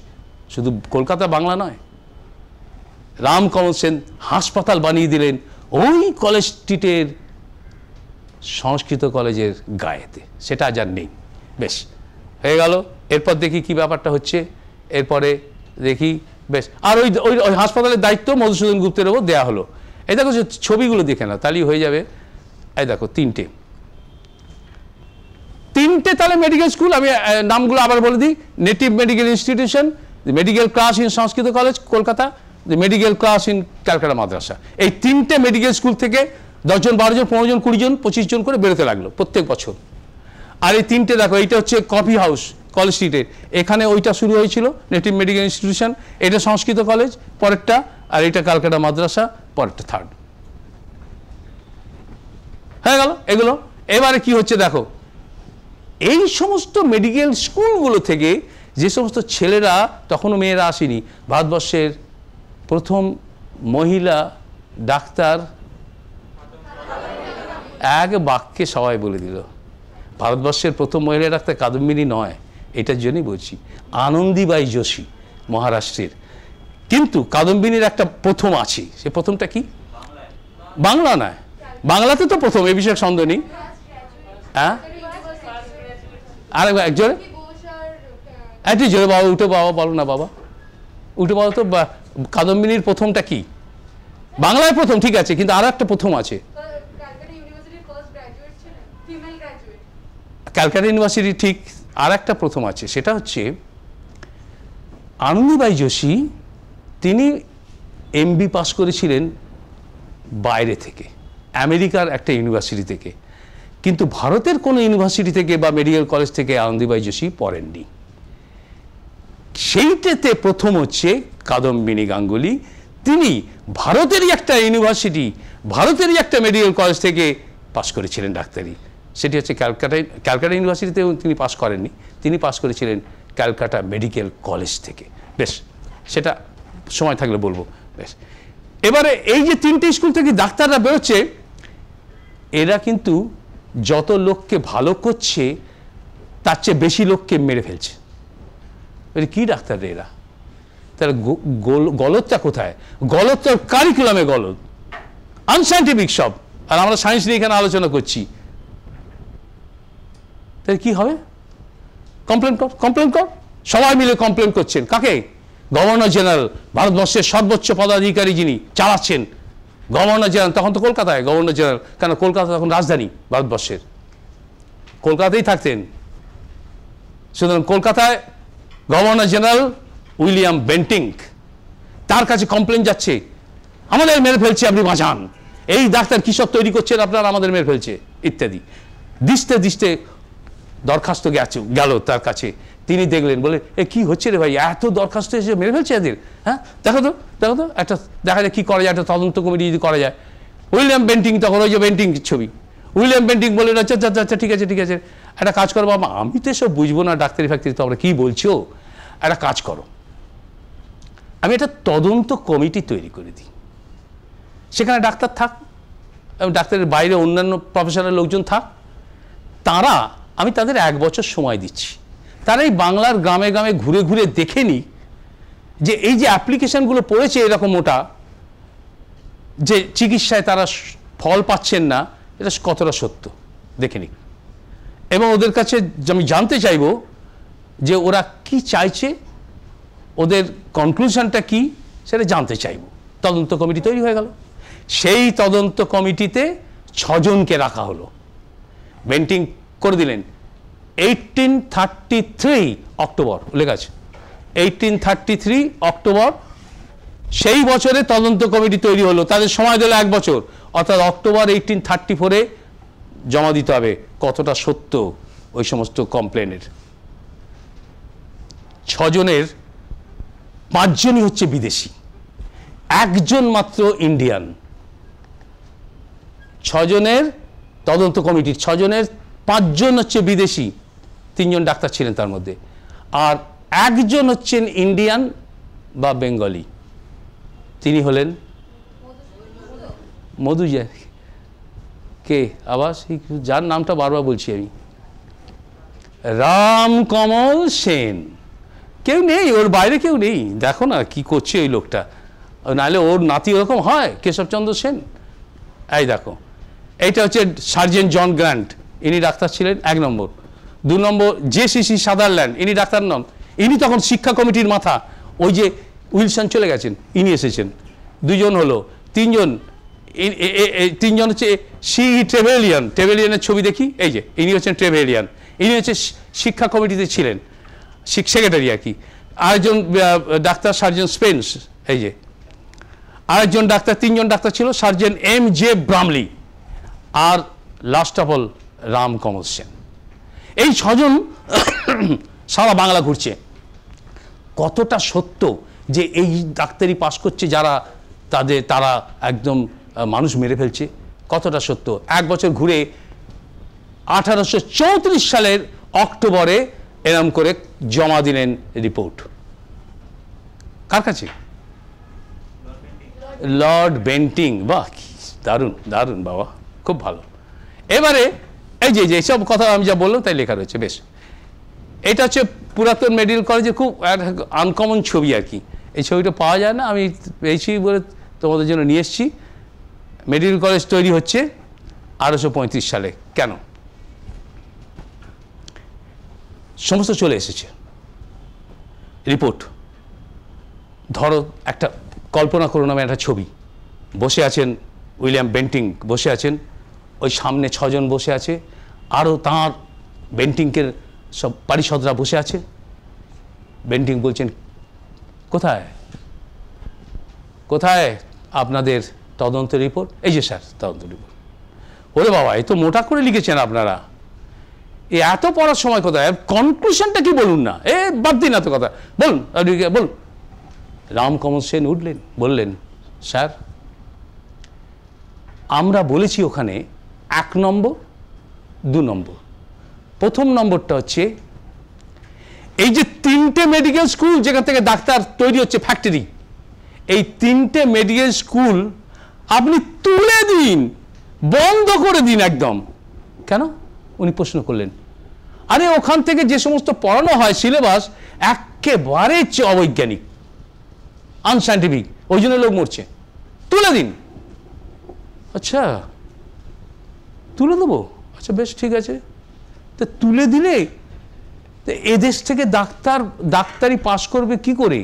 শুধু কলকাতা বাংলা নয় রাম কমল সেন হাসপাতাল বানিয়ে দিলেন ওই কলেজ স্ট্রিটের সংস্কৃত কলেজের গায়েতে সেটা আজ আর নেই বেশ হয়ে গেল এরপর দেখি কি ব্যাপারটা হচ্ছে এরপরে দেখি বেশ আর ওই ওই হাসপাতালের দায়িত্ব মধুসূদন গুপ্তের ওপর দেওয়া হলো এটা দেখো ছবিগুলো দেখে না তাহলেই হয়ে যাবে এই দেখো তিনটে তিনটে তাহলে মেডিকেল স্কুল আমি নামগুলো আবার বলে দিই native medical institution medical class in Sanskrit college Kolkata medical class in Calcutta Madrasa এই তিনটে মেডিকেল স্কুল থেকে দশজন বারোজন পনেরো জন কুড়ি জন পঁচিশ জন করে বেরোতে লাগলো প্রত্যেক বছর আর এই তিনটে দেখো এইটা হচ্ছে কফি হাউস কলেজ স্ট্রিটের এখানে ওইটা শুরু হয়েছিল নেটিভ মেডিকেল ইনস্টিটিউশন এটা সংস্কৃত কলেজ পরেরটা আর এটা ক্যালকাটা মাদ্রাসা পরেরটা থার্ড হয়ে গেল এগুলো এবারে কি হচ্ছে দেখো এই সমস্ত মেডিকেল স্কুলগুলো থেকে যে সমস্ত ছেলেরা তখনও মেয়েরা আসেনি ভারতবর্ষের প্রথম মহিলা ডাক্তার এক বাক্যে সবাই বলে দিল ভারতবর্ষের প্রথম মহিলা ডাক্তার কাদম্বিনী নয় এটার জন্যই বলছি আনন্দীবাই যোশী মহারাষ্ট্রের কিন্তু কাদম্বিনীর একটা প্রথম আছে সে প্রথমটা কি বাংলা নয় বাংলাতে তো প্রথম এ বিষয়ে সন্দেহ নেই হ্যাঁ আরেকবার একজোরে একটু জোরে বাবা উঠে বাবা বলো না বাবা উঠে বলো তো কাদম্বিনীর প্রথমটা কি বাংলায় প্রথম ঠিক আছে কিন্তু আর একটা প্রথম আছে ক্যালকাটা ইউনিভার্সিটি ঠিক আর একটা প্রথম আছে সেটা হচ্ছে আনন্দীবাই যোশী তিনি এমবি পাস করেছিলেন বাইরে থেকে আমেরিকার একটা ইউনিভার্সিটি থেকে কিন্তু ভারতের কোনো ইউনিভার্সিটি থেকে বা মেডিকেল কলেজ থেকে আনন্দীবাই যোশী পড়েননি সেইটাতে প্রথম হচ্ছে কাদম্বিনী গাঙ্গুলি তিনি ভারতেরই একটা ইউনিভার্সিটি ভারতেরই একটা মেডিকেল কলেজ থেকে পাশ করেছিলেন ডাক্তারি সেটি হচ্ছে ক্যালকাটা ক্যালকাটা ইউনিভার্সিটিতেও তিনি পাশ করেননি তিনি পাশ করেছিলেন ক্যালকাটা মেডিকেল কলেজ থেকে বেশ সেটা সময় থাকলে বলবো বেশ এবারে এই যে তিনটে স্কুল থেকে ডাক্তাররা বেরোচ্ছে এরা কিন্তু যত লোককে ভালো করছে তার চেয়ে বেশি লোককে মেরে ফেলছে কি ডাক্তার এরা তার গলতটা কোথায় গলতটা কারিকুলামে গলত আনসাইন্টিফিক সব আর আমরা সায়েন্স নিয়ে এখানে আলোচনা করছি তাহলে কি হবে কমপ্লেন কর কমপ্লেন কর সবাই মিলে কমপ্লেন করছেন কাকে গভর্নর জেনারেল ভারতবর্ষের সর্বোচ্চ পদাধিকারী যিনি চালাচ্ছেন গভর্নর জেনারেল তখন তো কলকাতায় গভর্নর জেনারেল কেন কলকাতা তখন রাজধানী ভারতবর্ষের কলকাতাতেই থাকতেন সুতরাং কলকাতায় গভর্নর জেনারেল উইলিয়াম বেন্টিং তার কাছে কমপ্লেন যাচ্ছে আমাদের মেরে ফেলছে আপনি বাঁচান এই ডাক্তার কৃষক তৈরি করছেন আপনার আমাদের মেরে ফেলছে ইত্যাদি দৃষ্টে দৃষ্টে দরখাস্ত গেছে গেল তার কাছে তিনি দেখলেন বলে এ কি হচ্ছে রে ভাই এত দরখাস্ত এসে মেরে ফেলছে এদের হ্যাঁ দেখো তো দেখো তো একটা দেখা যায় কী করা যায় একটা তদন্ত কমিটি যদি করা যায় উইলিয়াম পেন্টিং তখন ওই যে পেন্টিং ছবি উইলিয়াম পেন্টিং বলে আচ্ছা, আচ্ছা আচ্ছা আচ্ছা ঠিক আছে ঠিক আছে একটা কাজ করো বাবা আমি তো এসব বুঝবো না ডাক্তারি ফ্যাক্টরি তোমরা কী বলছো একটা কাজ করো আমি একটা তদন্ত কমিটি তৈরি করে দিই সেখানে ডাক্তার থাক এবং ডাক্তারের বাইরে অন্যান্য প্রফেশনাল লোকজন থাক তারা আমি তাদের এক বছর সময় দিচ্ছি তারা এই বাংলার গ্রামে গ্রামে ঘুরে ঘুরে দেখেনি যে এই যে অ্যাপ্লিকেশানগুলো পড়েছে এরকম ওটা যে চিকিৎসায় তারা ফল পাচ্ছেন না এটা কতটা সত্য দেখে এবং ওদের কাছে আমি জানতে চাইব যে ওরা কি চাইছে ওদের কনক্লুশনটা কি সেটা জানতে চাইব তদন্ত কমিটি তৈরি হয়ে গেল সেই তদন্ত কমিটিতে ছজনকে রাখা হলো বেন্টিং করে দিলেন এইটিন থার্টি থ্রি অক্টোবর লেখা আছে এইটিন থার্টি থ্রি অক্টোবর সেই বছরে তদন্ত কমিটি তৈরি হলো তাদের সময় দিল এক বছর অর্থাৎ অক্টোবর এইটিন থার্টি ফোরে জমা দিতে হবে কতটা সত্য ওই সমস্ত কমপ্লেনের ছজনের পাঁচজনই হচ্ছে বিদেশি একজন মাত্র ইন্ডিয়ান ছজনের তদন্ত কমিটির ছজনের পাঁচজন হচ্ছে বিদেশি তিনজন ডাক্তার ছিলেন তার মধ্যে আর একজন হচ্ছেন ইন্ডিয়ান বা বেঙ্গলি তিনি হলেন মধু কে আবার সেই যার নামটা বারবার বলছি আমি রামকমল সেন কেউ নেই ওর বাইরে কেউ নেই দেখো না কি করছে ওই লোকটা নাহলে ওর নাতি ওরকম হয় কেশবচন্দ্র সেন এই দেখো এইটা হচ্ছে সার্জেন্ট জন গ্র্যান্ট ইনি ডাক্তার ছিলেন এক নম্বর দু নম্বর জে সাদারল্যান্ড ইনি ডাক্তার নন ইনি তখন শিক্ষা কমিটির মাথা ওই যে উইলসন চলে গেছেন ইনি এসেছেন দুজন হলো তিনজন তিনজন হচ্ছে সি ট্রেভেলিয়ান ট্রেভেলিয়ানের ছবি দেখি এই যে ইনি হচ্ছেন ট্রেভেলিয়ান ইনি হচ্ছে শিক্ষা কমিটিতে ছিলেন সেক্রেটারি আর কি আরেকজন ডাক্তার সার্জন স্পেন্স এই যে আরেকজন ডাক্তার তিনজন ডাক্তার ছিল সার্জন এম জে ব্রামলি আর last of all Ram Kamal Sen এই ছজন সারা বাংলা ঘুরছে কতটা সত্য যে এই ডাক্তারি পাশ করছে যারা তাদের তারা একদম মানুষ মেরে ফেলছে কতটা সত্য এক বছর ঘুরে আঠারোশো চৌত্রিশ সালের অক্টোবরে এরম করে জমা দিলেন রিপোর্ট কার কাছে লর্ড বেন্টিং বাহ দারুণ দারুণ বাবা খুব ভালো এবারে এই যে যে সব কথা আমি যা বললাম তাই লেখা রয়েছে বেশ এটা হচ্ছে পুরাতন মেডিকেল কলেজে খুব আনকমন ছবি আর কি এই ছবিটা পাওয়া যায় না আমি পেয়েছি বলে তোমাদের জন্য নিয়ে এসেছি মেডিকেল কলেজ তৈরি হচ্ছে আঠারোশো পঁয়ত্রিশ সালে কেন সমস্ত চলে এসেছে রিপোর্ট ধরো একটা কল্পনা করুন আমি একটা ছবি বসে আছেন উইলিয়াম বেন্টিং বসে আছেন ওই সামনে ছজন বসে আছে আরও তাঁর বেন্টিংকের সব পারিষদরা বসে আছে বেন্টিং বলছেন কোথায় কোথায় আপনাদের তদন্ত রিপোর্ট এই যে স্যার তদন্ত রিপোর্ট ওরে বাবা এ তো মোটা করে লিখেছেন আপনারা এ এত পড়ার সময় কোথায় কনক্লুশনটা কি বলুন না এ বাদ দিন এত কথা বলুন বলুন বলুন রামকমল সেন উঠলেন বললেন স্যার আমরা বলেছি ওখানে এক নম্বর দু নম্বর প্রথম নম্বরটা হচ্ছে এই যে তিনটে মেডিকেল স্কুল যেখান থেকে ডাক্তার তৈরি হচ্ছে ফ্যাক্টরি এই তিনটে মেডিকেল স্কুল আপনি তুলে দিন বন্ধ করে দিন একদম কেন উনি প্রশ্ন করলেন আরে ওখান থেকে যে সমস্ত পড়ানো হয় সিলেবাস একেবারে অবৈজ্ঞানিক আনসাইন্টিফিক ওই জন্য লোক মরছে তুলে দিন আচ্ছা তুলে দেবো আচ্ছা বেশ ঠিক আছে তো তুলে দিলে তো এদেশ থেকে ডাক্তার ডাক্তারি পাস করবে কি করে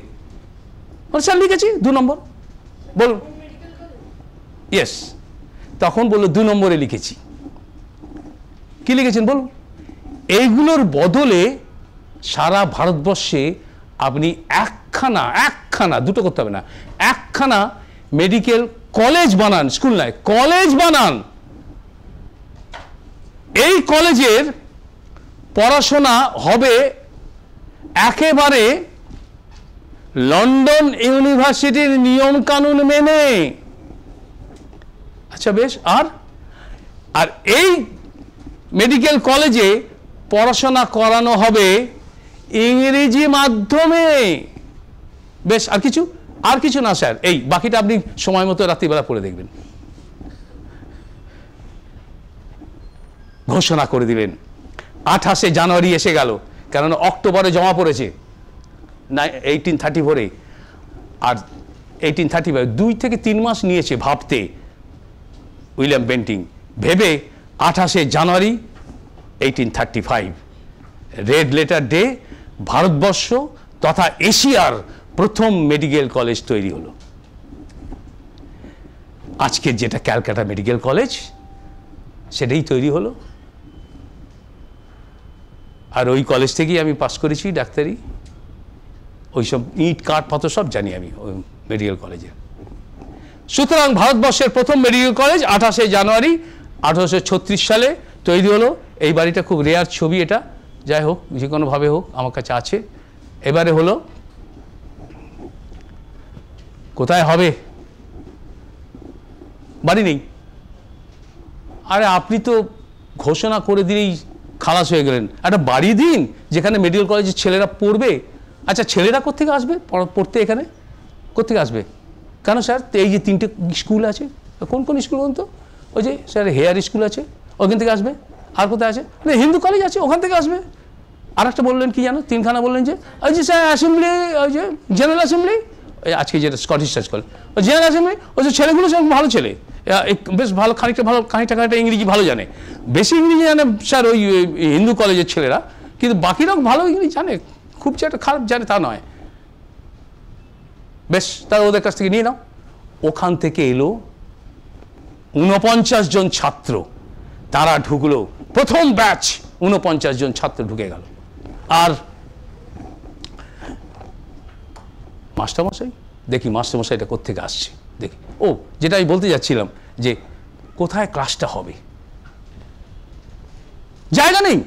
স্যার লিখেছি দু নম্বর বল ইয়েস তখন বললো দু নম্বরে লিখেছি কি লিখেছেন বল এইগুলোর বদলে সারা ভারতবর্ষে আপনি একখানা একখানা দুটো করতে হবে না একখানা মেডিকেল কলেজ বানান স্কুল নয় কলেজ বানান এই কলেজের পড়াশোনা হবে একেবারে লন্ডন ইউনিভার্সিটির নিয়ম কানুন মেনে আচ্ছা বেশ আর আর এই মেডিকেল কলেজে পড়াশোনা করানো হবে ইংরেজি মাধ্যমে বেশ আর কিছু আর কিছু না স্যার এই বাকিটা আপনি সময় মতো রাত্রিবেলা পড়ে দেখবেন ঘোষণা করে দিলেন আঠাশে জানুয়ারি এসে গেল কেননা অক্টোবরে জমা পড়েছে না এইটিন থার্টি ফোরে আর এইটিন থার্টি ফাইভ দুই থেকে তিন মাস নিয়েছে ভাবতে উইলিয়াম বেন্টিং ভেবে আঠাশে জানুয়ারি eighteen thirty five red letter day ভারতবর্ষ তথা এশিয়ার প্রথম মেডিকেল কলেজ তৈরি হলো আজকে যেটা ক্যালকাটা মেডিকেল কলেজ সেটাই তৈরি হলো আর ওই কলেজ থেকেই আমি পাস করেছি ডাক্তারি ওই সব ইট কাঠ পাথর সব জানি আমি ওই মেডিকেল কলেজে সুতরাং ভারতবর্ষের প্রথম মেডিকেল কলেজ আঠাশে জানুয়ারি আঠারোশো সালে তৈরি হলো এই বাড়িটা খুব রেয়ার ছবি এটা যাই হোক যে কোনোভাবে হোক আমার কাছে আছে এবারে হলো কোথায় হবে বাড়ি নেই আরে আপনি তো ঘোষণা করে দিলেই খালাস হয়ে গেলেন একটা বাড়ি দিন যেখানে মেডিকেল কলেজের ছেলেরা পড়বে আচ্ছা ছেলেরা কোথেকে আসবে পড়তে এখানে কোথেকে আসবে কেন স্যার এই যে তিনটে স্কুল আছে কোন কোন স্কুল বলুন তো ওই যে স্যার হেয়ার স্কুল আছে ওখান থেকে আসবে আর কোথায় আছে মানে হিন্দু কলেজ আছে ওখান থেকে আসবে আর একটা বললেন কি জানো তিনখানা বললেন যে ওই যে স্যার অ্যাসেম্বলি ওই যে জেনারেল অ্যাসেম্বলি আজকে যেটা স্কটিশ সার্চ কলেজ জিয়ান আজমে ওই যে ছেলেগুলো সব ভালো ছেলে বেশ ভালো খানিকটা ভালো খানিকটা খানিকটা ইংরেজি ভালো জানে বেশি ইংরেজি জানে স্যার ওই হিন্দু কলেজের ছেলেরা কিন্তু বাকিরাও ভালো ইংরেজি জানে খুব যে একটা খারাপ জানে তা নয় বেশ তার ওদের কাছ থেকে নিয়ে নাও ওখান থেকে এলো উনপঞ্চাশ জন ছাত্র তারা ঢুকলো প্রথম ব্যাচ উনপঞ্চাশ জন ছাত্র ঢুকে গেল আর মাস্টারমশাই দেখি মাস্টারমশাই এটা কোথেকে আসছে দেখি ও যেটা আমি বলতে যাচ্ছিলাম যে কোথায় ক্লাসটা হবে জায়গা নেই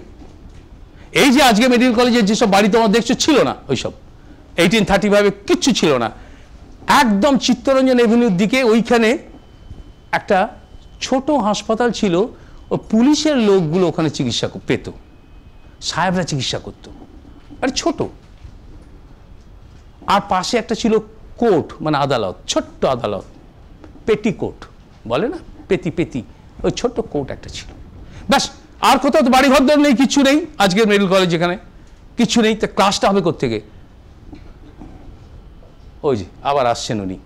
এই যে আজকে মেডিকেল কলেজের যেসব বাড়ি তোমার দেখছো ছিল না ওইসব এইটিন থার্টি ফাইভে কিচ্ছু ছিল না একদম চিত্তরঞ্জন এভিনিউর দিকে ওইখানে একটা ছোট হাসপাতাল ছিল ও পুলিশের লোকগুলো ওখানে চিকিৎসা পেত সাহেবরা চিকিৎসা করতো আর ছোট আর পাশে একটা ছিল কোর্ট মানে আদালত ছোট্ট আদালত পেটি কোর্ট বলে না পেতি পেতি ওই ছোট্ট কোর্ট একটা ছিল ব্যাস আর কোথাও তো বাড়িঘর দর নেই কিছু নেই আজকের মেডিকেল কলেজ এখানে কিছু নেই তা ক্লাসটা হবে কোথেকে ওই যে আবার আসছেন উনি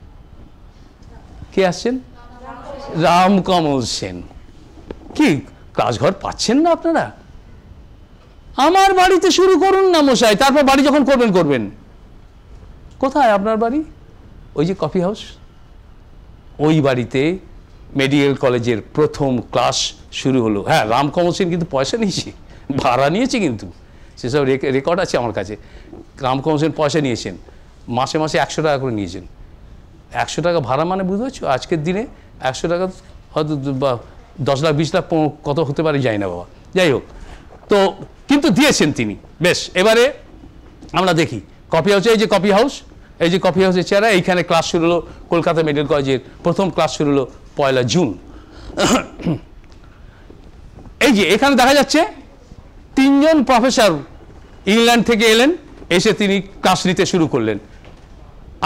কে আসছেন কমল সেন কি ঘর পাচ্ছেন না আপনারা আমার বাড়িতে শুরু করুন না মশাই তারপর বাড়ি যখন করবেন করবেন কোথায় আপনার বাড়ি ওই যে কফি হাউস ওই বাড়িতে মেডিকেল কলেজের প্রথম ক্লাস শুরু হলো হ্যাঁ রামকমল সেন কিন্তু পয়সা নিয়েছে ভাড়া নিয়েছে কিন্তু সেসব রেকর্ড আছে আমার কাছে রামকমল সেন পয়সা নিয়েছেন মাসে মাসে একশো টাকা করে নিয়েছেন একশো টাকা ভাড়া মানে বুঝতে পারছো আজকের দিনে একশো টাকা হয়তো বা দশ লাখ বিশ লাখ কত হতে পারে যাই না বাবা যাই হোক তো কিন্তু দিয়েছেন তিনি বেশ এবারে আমরা দেখি কপি হাউসে এই যে কপি হাউস এই যে কফি হাউসের চেহারা এইখানে ক্লাস শুরু হলো কলকাতা মেডিকেল কলেজের প্রথম ক্লাস শুরু হলো পয়লা জুন এই যে এখানে দেখা যাচ্ছে তিনজন প্রফেসর ইংল্যান্ড থেকে এলেন এসে তিনি ক্লাস নিতে শুরু করলেন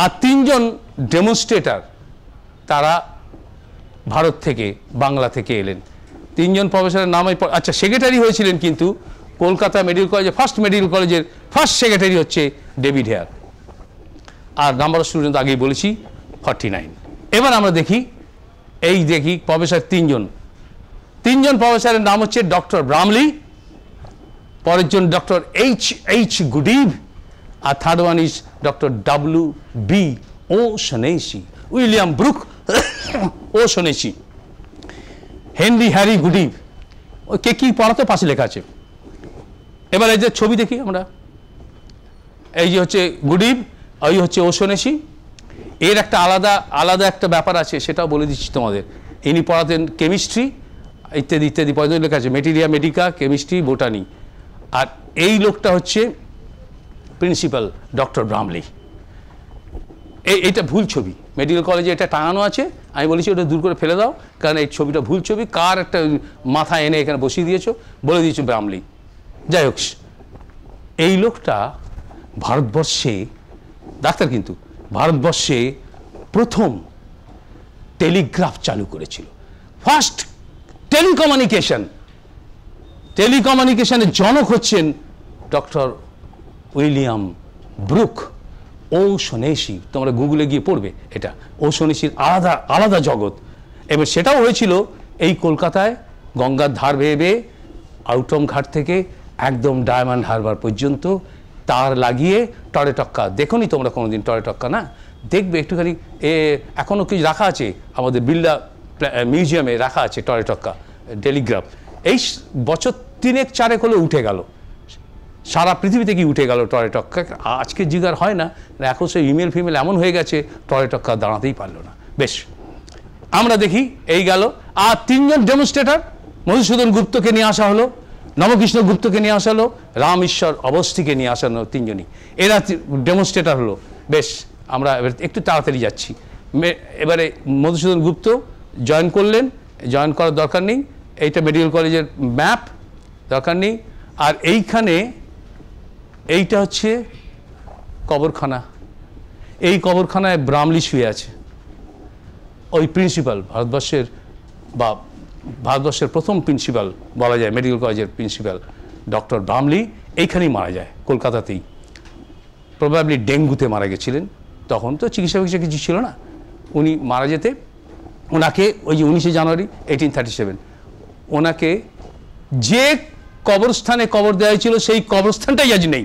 আর তিনজন ডেমনস্ট্রেটার তারা ভারত থেকে বাংলা থেকে এলেন তিনজন প্রফেসরের নামে আচ্ছা সেক্রেটারি হয়েছিলেন কিন্তু কলকাতা মেডিকেল কলেজে ফার্স্ট মেডিকেল কলেজের ফার্স্ট সেক্রেটারি হচ্ছে ডেভিড হেয়ার আর নাম্বার অফ স্টুডেন্ট আগেই বলেছি ফর্টি নাইন এবার আমরা দেখি এই দেখি প্রফেসর তিনজন তিনজন প্রফেসরের নাম হচ্ছে ডক্টর ব্রামলি পরের জন ডক্টর এইচ এইচ গুডিভ আর third one is doctor W B O'Shaughnessy William Brooke O'Shaughnessy Henry Harry Goodeve কে কী পড়াতে পাশে লেখা আছে এবার এই যে ছবি দেখি আমরা এই যে হচ্ছে গুডিভ ওই হচ্ছে ওসনেশি এর একটা আলাদা আলাদা একটা ব্যাপার আছে সেটাও বলে দিচ্ছি তোমাদের ইনি পড়াতেন কেমিস্ট্রি ইত্যাদি ইত্যাদি পড়াতেন লেখা আছে মেটেরিয়া মেডিকা কেমিস্ট্রি বোটানি আর এই লোকটা হচ্ছে প্রিন্সিপাল ডক্টর ব্রামলি এই এটা ভুল ছবি মেডিকেল কলেজে এটা টাঙানো আছে আমি বলেছি ওটা দূর করে ফেলে দাও কারণ এই ছবিটা ভুল ছবি কার একটা মাথা এনে এখানে বসিয়ে দিয়েছো বলে দিয়েছো ব্রামলি যাই হোক এই লোকটা ভারতবর্ষে ডাক্তার কিন্তু ভারতবর্ষে প্রথম টেলিগ্রাফ চালু করেছিল ফার্স্ট টেলিকমিউনিকেশন টেলিকমিউনিকেশনের জনক হচ্ছেন doctor William Brooke O'Shaughnessy তোমরা গুগলে গিয়ে পড়বে এটা ও সনেশির আলাদা আলাদা জগৎ এবার সেটাও হয়েছিল এই কলকাতায় গঙ্গার ধার ভেবে আউটম ঘাট থেকে একদম ডায়মন্ড হারবার পর্যন্ত তার লাগিয়ে টরে টক্কা দেখোনি তোমরা কোনোদিন টরে টক্কা না দেখবে একটুখানি এ এখনও কিছু রাখা আছে আমাদের বিল্লা মিউজিয়ামে রাখা আছে টরে টক্কা টেলিগ্রাফ এই বছর তিনেক চারেক হলে উঠে গেল সারা পৃথিবীতে কি উঠে গেল টরে টক্কা আজকে জিগার হয় না এখন সে ইমেল ফিমেল এমন হয়ে গেছে টরে টক্কা দাঁড়াতেই পারলো না বেশ আমরা দেখি এই গেল আর তিনজন ডেমনস্ট্রেটার মধুসূদন গুপ্তকে নিয়ে আসা হলো নবকৃষ্ণ গুপ্তকে নিয়ে আসালো রাম ঈশ্বর অবস্থিকে নিয়ে আসানো তিনজনই এরা ডেমনস্ট্রেটার হলো বেশ আমরা এবার একটু তাড়াতাড়ি যাচ্ছি এবারে মধুসূদন গুপ্ত জয়েন করলেন জয়েন করার দরকার নেই এইটা মেডিকেল কলেজের ম্যাপ দরকার নেই আর এইখানে এইটা হচ্ছে কবরখানা এই কবরখানায় ব্রাহ্মলি শুয়ে আছে ওই প্রিন্সিপাল ভারতবর্ষের বা ভারতবর্ষের প্রথম প্রিন্সিপাল বলা যায় মেডিকেল কলেজের প্রিন্সিপাল ডক্টর ব্রামলি এইখানেই মারা যায় কলকাতাতেই প্রবাবলি ডেঙ্গুতে মারা গেছিলেন তখন তো চিকিৎসা ফিকিৎসা কিছু ছিল না উনি মারা যেতে ওনাকে ওই যে উনিশে জানুয়ারি এইটিন থার্টি সেভেন ওনাকে যে কবরস্থানে কবর দেওয়া হয়েছিল সেই কবরস্থানটাই আজ নেই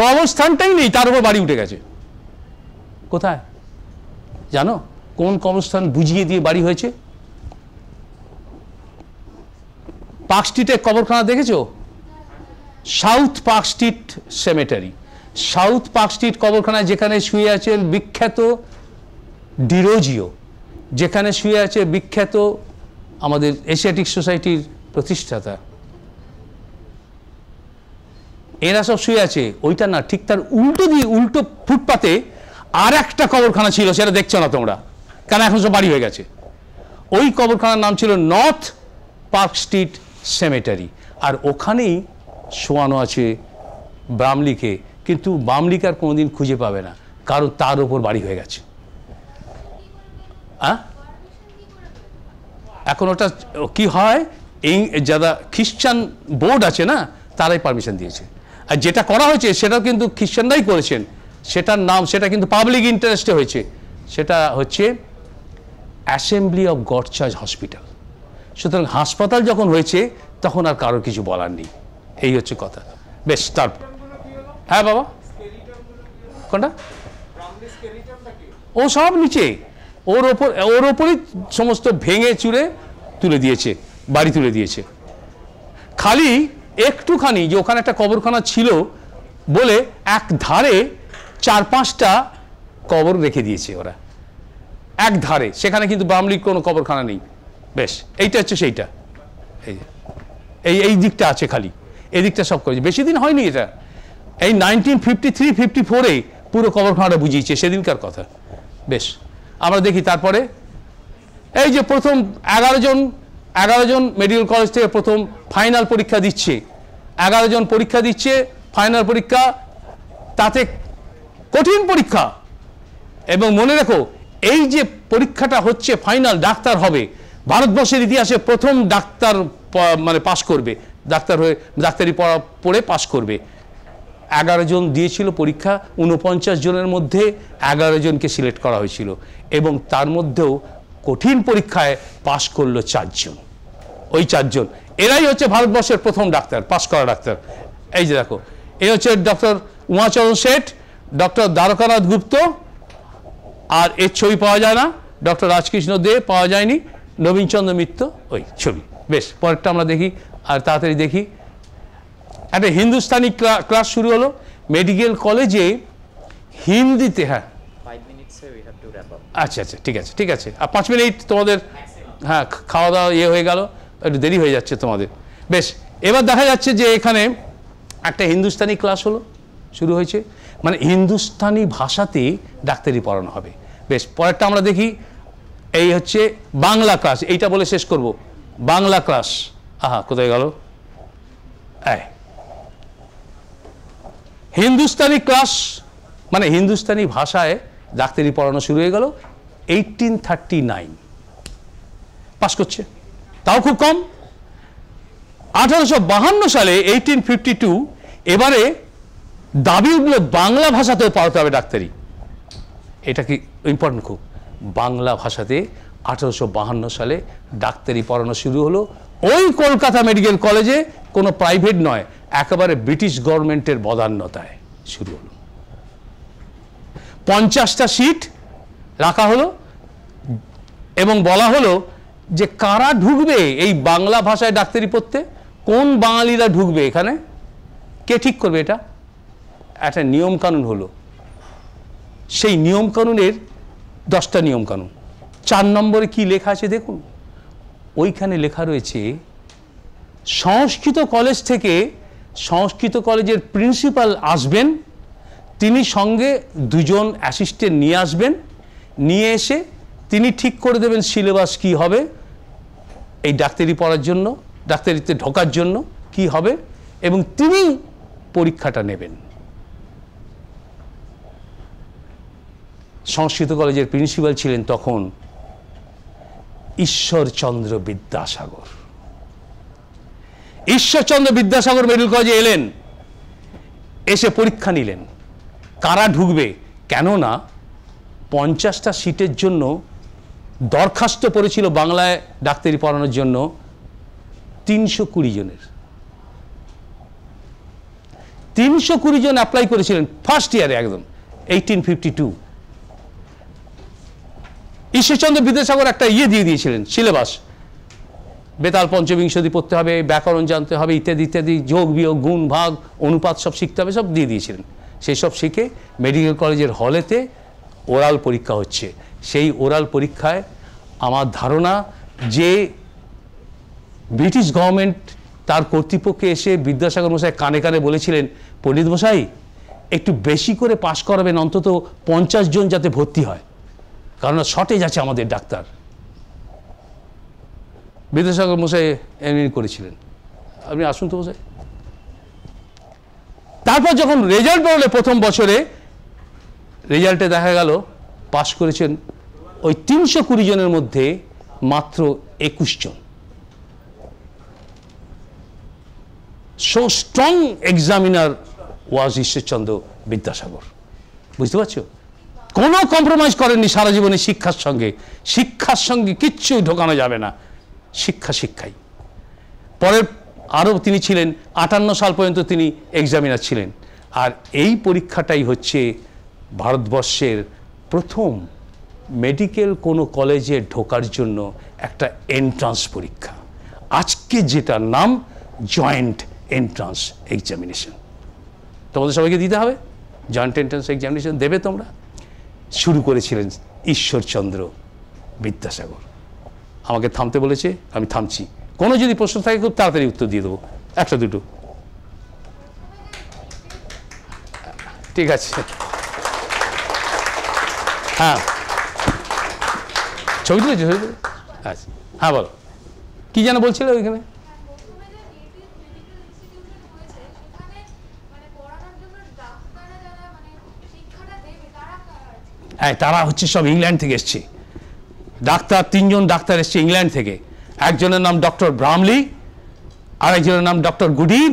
কবরস্থানটাই নেই তার উপর বাড়ি উঠে গেছে কোথায় জানো কোন কবরস্থান বুঝিয়ে দিয়ে বাড়ি হয়েছে পার্ক স্ট্রিটে কবরখানা দেখেছো South Park Street cemetery South Park Street কবরখানায় যেখানে শুয়ে আছেন বিখ্যাত ডিরোজিও যেখানে শুয়ে আছে বিখ্যাত আমাদের এশিয়াটিক সোসাইটির প্রতিষ্ঠাতা এরা সব শুয়ে আছে ওইটা না ঠিক তার উল্টো দিয়ে উল্টো ফুটপাতে আর একটা কবরখানা ছিল সেটা দেখছো না তোমরা কেন এখন সব বাড়ি হয়ে গেছে ওই কবরখানার নাম ছিল নর্থ পার্ক স্ট্রিট সেমেটারি আর ওখানেই শোয়ানো আছে ব্রামলিকে কিন্তু বামলিকে আর কোনোদিন খুঁজে পাবে না কারণ তার ওপর বাড়ি হয়ে গেছে হ্যাঁ এখন ওটা কি হয় এই যারা খ্রিশ্চান বোর্ড আছে না তারাই পারমিশন দিয়েছে আর যেটা করা হয়েছে সেটাও কিন্তু খ্রিশ্চানরাই করেছেন সেটার নাম সেটা কিন্তু পাবলিক ইন্টারেস্টে হয়েছে সেটা হচ্ছে অ্যাসেম্বলি অফ গড হসপিটাল সুতরাং হাসপাতাল যখন হয়েছে তখন আর কারোর কিছু বলার নেই এই হচ্ছে কথা বেশ তার হ্যাঁ বাবা কোনটা ও সব নিচে ওর ওপর ওর ওপরই সমস্ত ভেঙে চুড়ে তুলে দিয়েছে বাড়ি তুলে দিয়েছে খালি একটুখানি যে ওখানে একটা কবরখানা ছিল বলে এক ধারে চার পাঁচটা কবর রেখে দিয়েছে ওরা এক ধারে সেখানে কিন্তু বামলিক কোনো কবরখানা নেই বেশ এইটা হচ্ছে সেইটা এই এই দিকটা আছে খালি এই দিকটা সব করেছে বেশি দিন হয়নি এটা এই নাইনটিন ফিফটি থ্রি ফিফটি ফোরে পুরো কবরখানাটা বুঝিয়েছে সেদিনকার কথা বেশ আমরা দেখি তারপরে এই যে প্রথম এগারো জন এগারো জন মেডিকেল কলেজ থেকে প্রথম ফাইনাল পরীক্ষা দিচ্ছে এগারো জন পরীক্ষা দিচ্ছে ফাইনাল পরীক্ষা তাতে কঠিন পরীক্ষা এবং মনে রেখো এই যে পরীক্ষাটা হচ্ছে ফাইনাল ডাক্তার হবে ভারতবর্ষের ইতিহাসে প্রথম ডাক্তার মানে পাশ করবে ডাক্তার হয়ে ডাক্তারি পড়া পড়ে পাশ করবে এগারো জন দিয়েছিল পরীক্ষা উনপঞ্চাশ জনের মধ্যে এগারো জনকে সিলেক্ট করা হয়েছিল এবং তার মধ্যেও কঠিন পরীক্ষায় পাশ করলো চারজন ওই চারজন এরাই হচ্ছে ভারতবর্ষের প্রথম ডাক্তার পাশ করা ডাক্তার এই যে দেখো এ হচ্ছে ডক্টর উমাচরণ শেঠ ডক্টর দ্বারকানাথ গুপ্ত আর এর ছবি পাওয়া যায় না ডক্টর রাজকৃষ্ণ দে পাওয়া যায়নি নবীনচন্দ্র মিত্র ওই ছবি বেশ পরেরটা আমরা দেখি আর তাড়াতাড়ি দেখি একটা হিন্দুস্তানি ক্লাস শুরু হলো মেডিকেল কলেজে হিন্দিতে হ্যাঁ uh, আচ্ছা আচ্ছা ঠিক আছে ঠিক আছে আর পাঁচ মিনিট তোমাদের হ্যাঁ খাওয়া দাওয়া ইয়ে হয়ে গেল একটু দেরি হয়ে যাচ্ছে তোমাদের বেশ এবার দেখা যাচ্ছে যে এখানে একটা হিন্দুস্তানি ক্লাস হলো শুরু হয়েছে মানে হিন্দুস্তানি ভাষাতে ডাক্তারি পড়ানো হবে বেশ পরেরটা আমরা দেখি এই হচ্ছে বাংলা ক্লাস এইটা বলে শেষ করব বাংলা ক্লাস আহা কোথায় গেল হিন্দুস্তানি ক্লাস মানে হিন্দুস্তানি ভাষায় ডাক্তারি পড়ানো শুরু হয়ে গেল এইটিন থার্টি নাইন পাস করছে তাও খুব কম আঠারোশো বাহান্ন সালে এইটিন ফিফটি টু এবারে দাবি উঠল বাংলা ভাষাতেও পাওয়াতে হবে ডাক্তারি এটা কি ইম্পর্টেন্ট খুব বাংলা ভাষাতে আঠেরোশো সালে ডাক্তারি পড়ানো শুরু হলো ওই কলকাতা মেডিকেল কলেজে কোনো প্রাইভেট নয় একেবারে ব্রিটিশ গভর্নমেন্টের বদান্যতায় শুরু হলো পঞ্চাশটা সিট রাখা হলো এবং বলা হলো যে কারা ঢুকবে এই বাংলা ভাষায় ডাক্তারি পড়তে কোন বাঙালিরা ঢুকবে এখানে কে ঠিক করবে এটা একটা নিয়মকানুন হলো সেই নিয়মকানুনের দশটা নিয়মকানুন চার নম্বরে কি লেখা আছে দেখুন ওইখানে লেখা রয়েছে সংস্কৃত কলেজ থেকে সংস্কৃত কলেজের প্রিন্সিপাল আসবেন তিনি সঙ্গে দুজন অ্যাসিস্ট্যান্ট নিয়ে আসবেন নিয়ে এসে তিনি ঠিক করে দেবেন সিলেবাস কি হবে এই ডাক্তারি পড়ার জন্য ডাক্তারিতে ঢোকার জন্য কি হবে এবং তিনি পরীক্ষাটা নেবেন সংস্কৃত কলেজের প্রিন্সিপাল ছিলেন তখন ঈশ্বরচন্দ্র বিদ্যাসাগর ঈশ্বরচন্দ্র বিদ্যাসাগর মেডিকেল কলেজে এলেন এসে পরীক্ষা নিলেন কারা ঢুকবে কেননা পঞ্চাশটা সিটের জন্য দরখাস্ত পড়েছিল বাংলায় ডাক্তারি পড়ানোর জন্য তিনশো কুড়ি জনের তিনশো কুড়ি জন অ্যাপ্লাই করেছিলেন ফার্স্ট ইয়ারে একদম eighteen fifty two Ishwarchandra Vidyasagar একটা ইয়ে দিয়ে দিয়েছিলেন সিলেবাস বেতাল পঞ্চবিংশতি পড়তে হবে ব্যাকরণ জানতে হবে ইত্যাদি ইত্যাদি যোগ বিয়োগ গুণ ভাগ অনুপাত সব শিখতে হবে সব দিয়ে দিয়েছিলেন সেই সব শিখে মেডিকেল কলেজের হলেতে ওরাল পরীক্ষা হচ্ছে সেই ওরাল পরীক্ষায় আমার ধারণা যে ব্রিটিশ গভর্নমেন্ট তার কর্তৃপক্ষে এসে বিদ্যাসাগর মশাই কানে কানে বলেছিলেন পণ্ডিত মশাই একটু বেশি করে পাশ করাবেন অন্তত পঞ্চাশ জন যাতে ভর্তি হয় কারণ শর্টেজ আছে আমাদের ডাক্তার বিদ্যাসাগর মশাই এমনি করেছিলেন আপনি আসুন তো মশাই তারপর যখন রেজাল্ট বেরোলে প্রথম বছরে রেজাল্টে দেখা গেল পাশ করেছেন ওই তিনশো কুড়ি জনের মধ্যে মাত্র একুশ জন so strong examiner was Ishwarchandra Vidyasagar বুঝতে পারছো কোনো কম্প্রোমাইজ করেননি সারা জীবনে শিক্ষার সঙ্গে শিক্ষার সঙ্গে কিচ্ছু ঢোকানো যাবে না শিক্ষা শিক্ষাই পরের আরও তিনি ছিলেন আটান্ন সাল পর্যন্ত তিনি এক্সামিনার ছিলেন আর এই পরীক্ষাটাই হচ্ছে ভারতবর্ষের প্রথম মেডিকেল কোনো কলেজে ঢোকার জন্য একটা এন্ট্রান্স পরীক্ষা আজকে যেটার নাম জয়েন্ট এন্ট্রান্স এক্সামিনেশন তোমাদের সবাইকে দিতে হবে জয়েন্ট এন্ট্রান্স এক্সামিনেশন দেবে তোমরা শুরু করেছিলেন ঈশ্বরচন্দ্র বিদ্যাসাগর আমাকে থামতে বলেছে আমি থামছি কোনো যদি প্রশ্ন থাকে খুব তাড়াতাড়ি উত্তর দিয়ে দেবো একটা দুটো ঠিক আছে হ্যাঁ ছবি তুলেছে আচ্ছা হ্যাঁ বলো কী যেন বলছিল ওইখানে হ্যাঁ তারা হচ্ছে সব ইংল্যান্ড থেকে এসছে ডাক্তার তিনজন ডাক্তার এসছে ইংল্যান্ড থেকে একজনের নাম ডক্টর ব্রামলি আরেকজনের নাম ডক্টর গুডিভ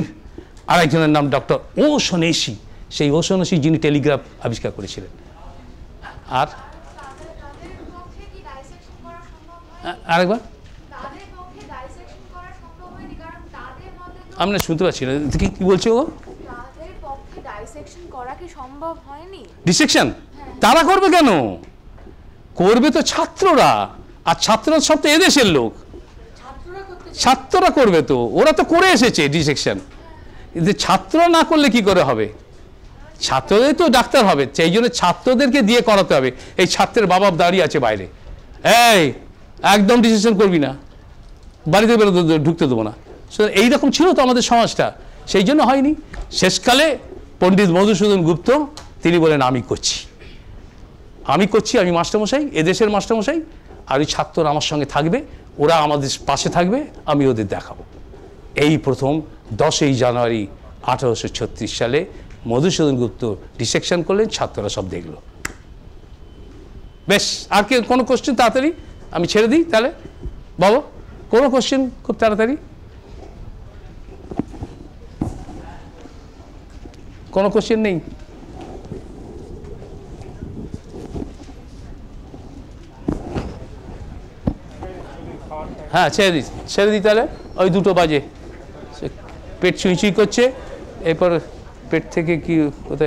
আরেকজনের নাম ডক্টর ও সনেশি সেই ও সনেশি যিনি টেলিগ্রাফ আবিষ্কার করেছিলেন আর আরেকবার আমরা শুনতে পাচ্ছি না কি বলছো ও ডিসেকশন তারা করবে কেন করবে তো ছাত্ররা আর ছাত্ররা সব তো এদেশের লোক ছাত্ররা করবে তো ওরা তো করে এসেছে ডিসেকশন কিন্তু ছাত্র না করলে কি করে হবে ছাত্রদের তো ডাক্তার হবে সেই জন্য ছাত্রদেরকে দিয়ে করাতে হবে এই ছাত্রের বাবা দাঁড়িয়ে আছে বাইরে এই একদম ডিসিশন করবি না বাড়িতে বেরোতে ঢুকতে দেবো না সুতরাং এইরকম ছিল তো আমাদের সমাজটা সেই জন্য হয়নি শেষকালে পণ্ডিত মধুসূদন গুপ্ত তিনি বলেন আমি করছি আমি করছি আমি মাস্টারমশাই এদেশের মাস্টারমশাই আর ওই ছাত্ররা আমার সঙ্গে থাকবে ওরা আমাদের পাশে থাকবে আমি ওদের দেখাবো এই প্রথম দশই জানুয়ারি আঠারোশো সালে মধুসূদন গুপ্ত ডিসেকশন করলেন ছাত্ররা সব দেখলো বেশ আর কি কোনো কোশ্চেন তাড়াতাড়ি আমি ছেড়ে দিই তাহলে বলো কোনো কোশ্চেন খুব তাড়াতাড়ি কোনো কোশ্চেন নেই হ্যাঁ ছেড়ে দিস ছেড়ে দিই তাহলে ওই দুটো বাজে পেট ছুঁই চুঁই করছে এরপর পেট থেকে কি কোথায়